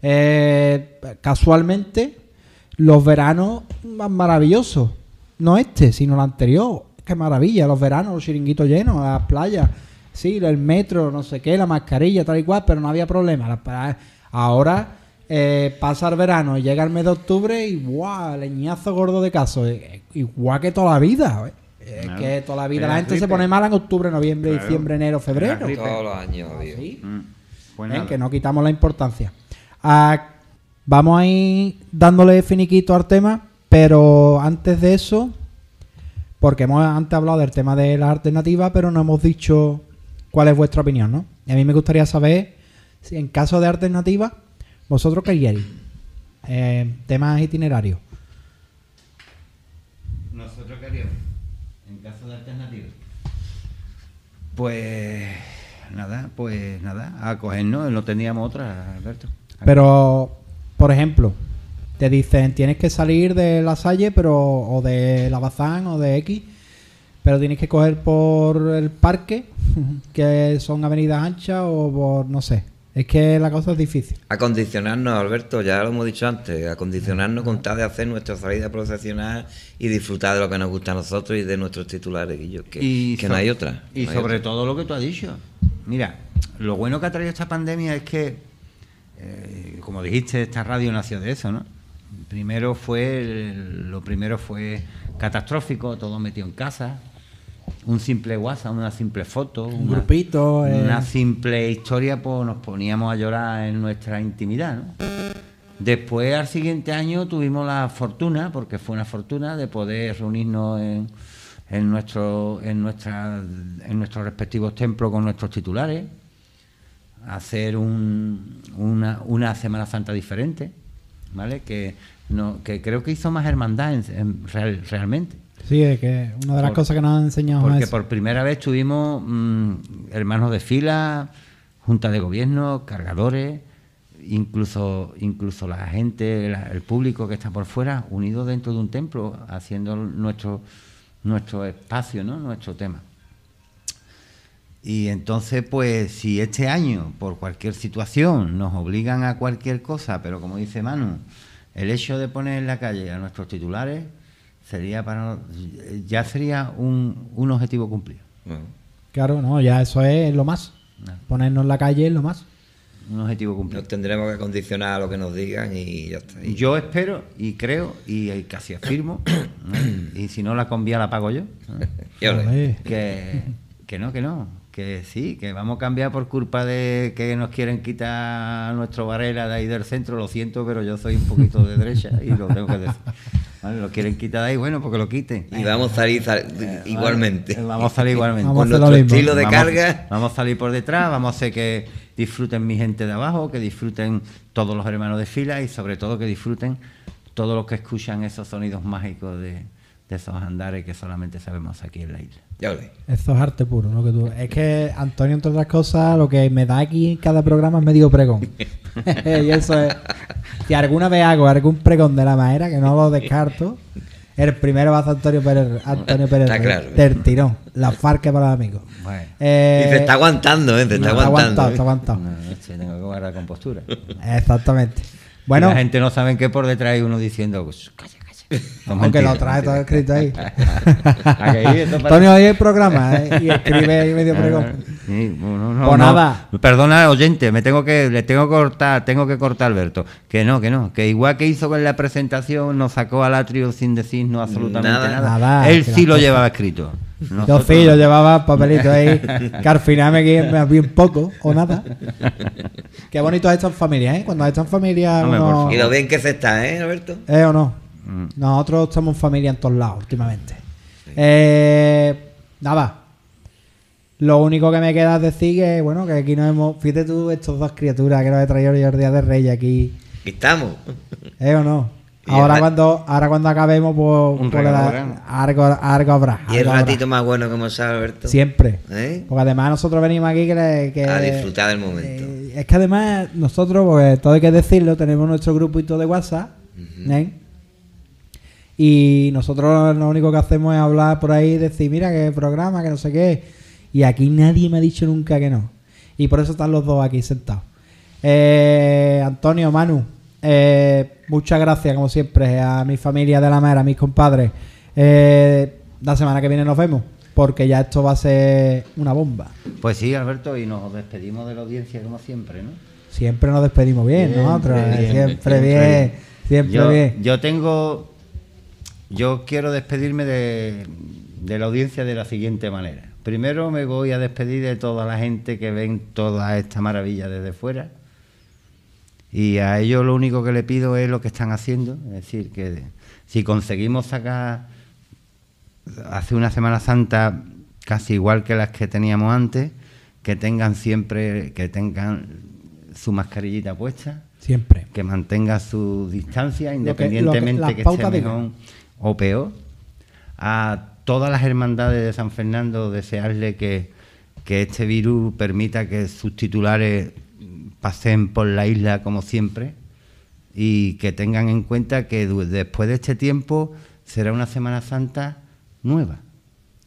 Eh, casualmente, los veranos más maravillosos, no este, sino el anterior, qué maravilla, los veranos, los chiringuitos llenos, las playas, sí, el metro, no sé qué, la mascarilla, tal y cual, pero no había problema. Ahora eh, pasa el verano, llega el mes de octubre y ¡guau! leñazo gordo de caso. Eh, eh, igual que toda la vida, que toda la vida la, gente se pone mala en octubre, noviembre, diciembre, enero, febrero. Todos los años, ah, mm. pues que no quitamos la importancia. Ah, vamos a ir dándole finiquito al tema, pero antes de eso, porque hemos antes hablado del tema de las alternativas, pero no hemos dicho cuál es vuestra opinión, ¿no? Y a mí me gustaría saber si en caso de alternativa, vosotros queríais eh, temas itinerarios. Nosotros queríamos, en caso de alternativa. Pues nada, pues nada, a cogernos, no teníamos otra, Alberto. Pero, por ejemplo, te dicen, tienes que salir de La Salle pero, o de La Bazán o de X, pero tienes que coger por el parque, que son avenidas anchas o por, no sé. Es que la cosa es difícil. Acondicionarnos, Alberto, ya lo hemos dicho antes, acondicionarnos con tal de hacer nuestra salida profesional y disfrutar de lo que nos gusta a nosotros y de nuestros titulares, que, que no hay otra. y sobre todo lo que tú has dicho. Mira, lo bueno que ha traído esta pandemia es que, eh, como dijiste, esta radio nació de eso, ¿no? primero fue, lo primero fue catastrófico, todo metido en casa, un simple WhatsApp, una simple foto, un grupito, eh. una simple historia, pues nos poníamos a llorar en nuestra intimidad. Después, al siguiente año, tuvimos la fortuna, porque fue una fortuna, de poder reunirnos en, nuestro, en, nuestra, en nuestros respectivos templos con nuestros titulares, hacer un, una Semana Santa diferente ¿vale? Que, no, que creo que hizo más hermandad en, realmente. Sí, es que una de las cosas que nos han enseñado Porque por primera vez tuvimos mm, hermanos de fila, junta de gobierno, cargadores, incluso, incluso la gente, el público que está por fuera, unidos dentro de un templo, haciendo nuestro, nuestro espacio, ¿no? nuestro tema. Y entonces, pues, si este año, por cualquier situación, nos obligan a cualquier cosa, pero como dice Manu, el hecho de poner en la calle a nuestros titulares sería para ya sería un, un objetivo cumplido. Claro, no, ya eso es lo más. Ah. Ponernos en la calle es lo más. Un objetivo cumplido. Nos tendremos que condicionar a lo que nos digan y ya está. Yo espero y creo y casi afirmo, y si no la convía la pago yo, que, que no, que no que sí, que vamos a cambiar por culpa de que nos quieren quitar nuestro barrera de ahí del centro, lo siento, pero yo soy un poquito de derecha y lo tengo que decir. lo quieren quitar de ahí, bueno, porque pues lo quiten. Y vamos a salir eh, igualmente. Eh, vamos a salir igualmente. Con nuestro estilo de carga. Vamos a salir por detrás, vamos a hacer que disfruten mi gente de abajo, que disfruten todos los hermanos de fila y sobre todo que disfruten todos los que escuchan esos sonidos mágicos de, de esos andares que solamente sabemos aquí en la isla. Esto Eso es arte puro, ¿no? Que tú... Es que, Antonio, entre otras cosas, lo que me da aquí en cada programa es medio pregón. y eso es... Si alguna vez hago algún pregón de la madera, que no lo descarto, el primero va a ser Antonio Pérez, Antonio Pérez está claro, del tirón. La farca para los amigos. Eh, y se está aguantando, ¿eh? Se está, aguantando, ¿eh? está aguantado. tengo que guardar compostura. Exactamente. Bueno, la gente no sabe qué por detrás hay uno diciendo, pues, aunque lo trae todo escrito ahí. Antonio, ahí el programa eh, y escribe ahí medio ah, pregón. Pues nada. Perdona, oyente, me tengo que, le tengo que cortar, tengo que cortar, Alberto. Que no, que no, que igual que hizo con la presentación, nos sacó al atrio sin decirnos absolutamente nada. Él sí lo llevaba escrito. Yo sí, yo llevaba papelito ahí, que al final me guía bien poco o nada. Qué bonito es hecho en familia, ¿eh? Cuando has en familia. Y lo bien que se está, ¿eh, Alberto? ¿Eh o no? Mm. Nosotros estamos familia en todos lados últimamente. Eh, nada. Lo único que me queda es decir es bueno, que aquí nos hemos. Fíjate tú, estas dos criaturas que nos he traído y el día de rey aquí. Aquí estamos. ¿Eh o no? Ahora cuando, ahora cuando acabemos, pues, pues algo, algo, habrá. Y el ratito más bueno que hemos Alberto. Siempre. ¿Eh? Porque además nosotros venimos aquí que, que A disfrutar del momento. Eh, es que además nosotros, porque todo hay que decirlo, tenemos nuestro grupito de WhatsApp. Y nosotros lo único que hacemos es hablar por ahí y decir, mira, que programa, que no sé qué. Y aquí nadie me ha dicho nunca que no. Y por eso están los dos aquí sentados. Eh, Antonio, Manu, eh, muchas gracias, como siempre, a mi familia de la Mera, a mis compadres. Eh, la semana que viene nos vemos, porque ya esto va a ser una bomba. Pues sí, Alberto, y nos despedimos de la audiencia como siempre, ¿no? Siempre nos despedimos bien, siempre, bien, siempre bien. yo tengo yo quiero despedirme de, la audiencia de la siguiente manera. Primero me voy a despedir de toda la gente que ven toda esta maravilla desde fuera. Y a ellos lo único que le pido es lo que están haciendo. Es decir, que si conseguimos sacar hace una Semana Santa casi igual que las que teníamos antes, que tengan siempre, que tengan su mascarillita puesta. Siempre. Que mantenga su distancia, independientemente que, lo que, que, o peor, a todas las hermandades de San Fernando desearle que, que este virus permita que sus titulares pasen por la isla como siempre y que tengan en cuenta que después de este tiempo será una Semana Santa nueva.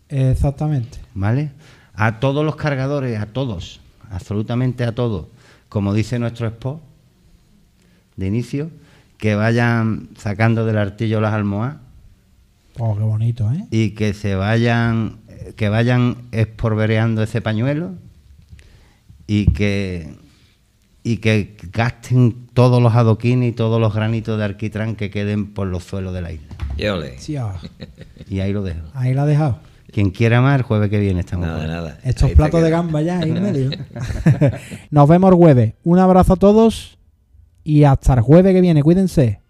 Exactamente. ¿Vale? A todos los cargadores, a todos, absolutamente a todos, como dice nuestro expo de inicio, que vayan sacando del artillo las almohadas Oh, qué bonito, ¿eh? Y que se vayan, que vayan esporbereando ese pañuelo y que, y que gasten todos los adoquines y todos los granitos de arquitrán que queden por los suelos de la isla. Ah. y ahí lo dejo. Ahí lo ha dejado. Quien quiera más, jueves que viene estamos. Estos platos de gamba ya, ahí en medio. Nos vemos el jueves. Un abrazo a todos y hasta el jueves que viene. Cuídense.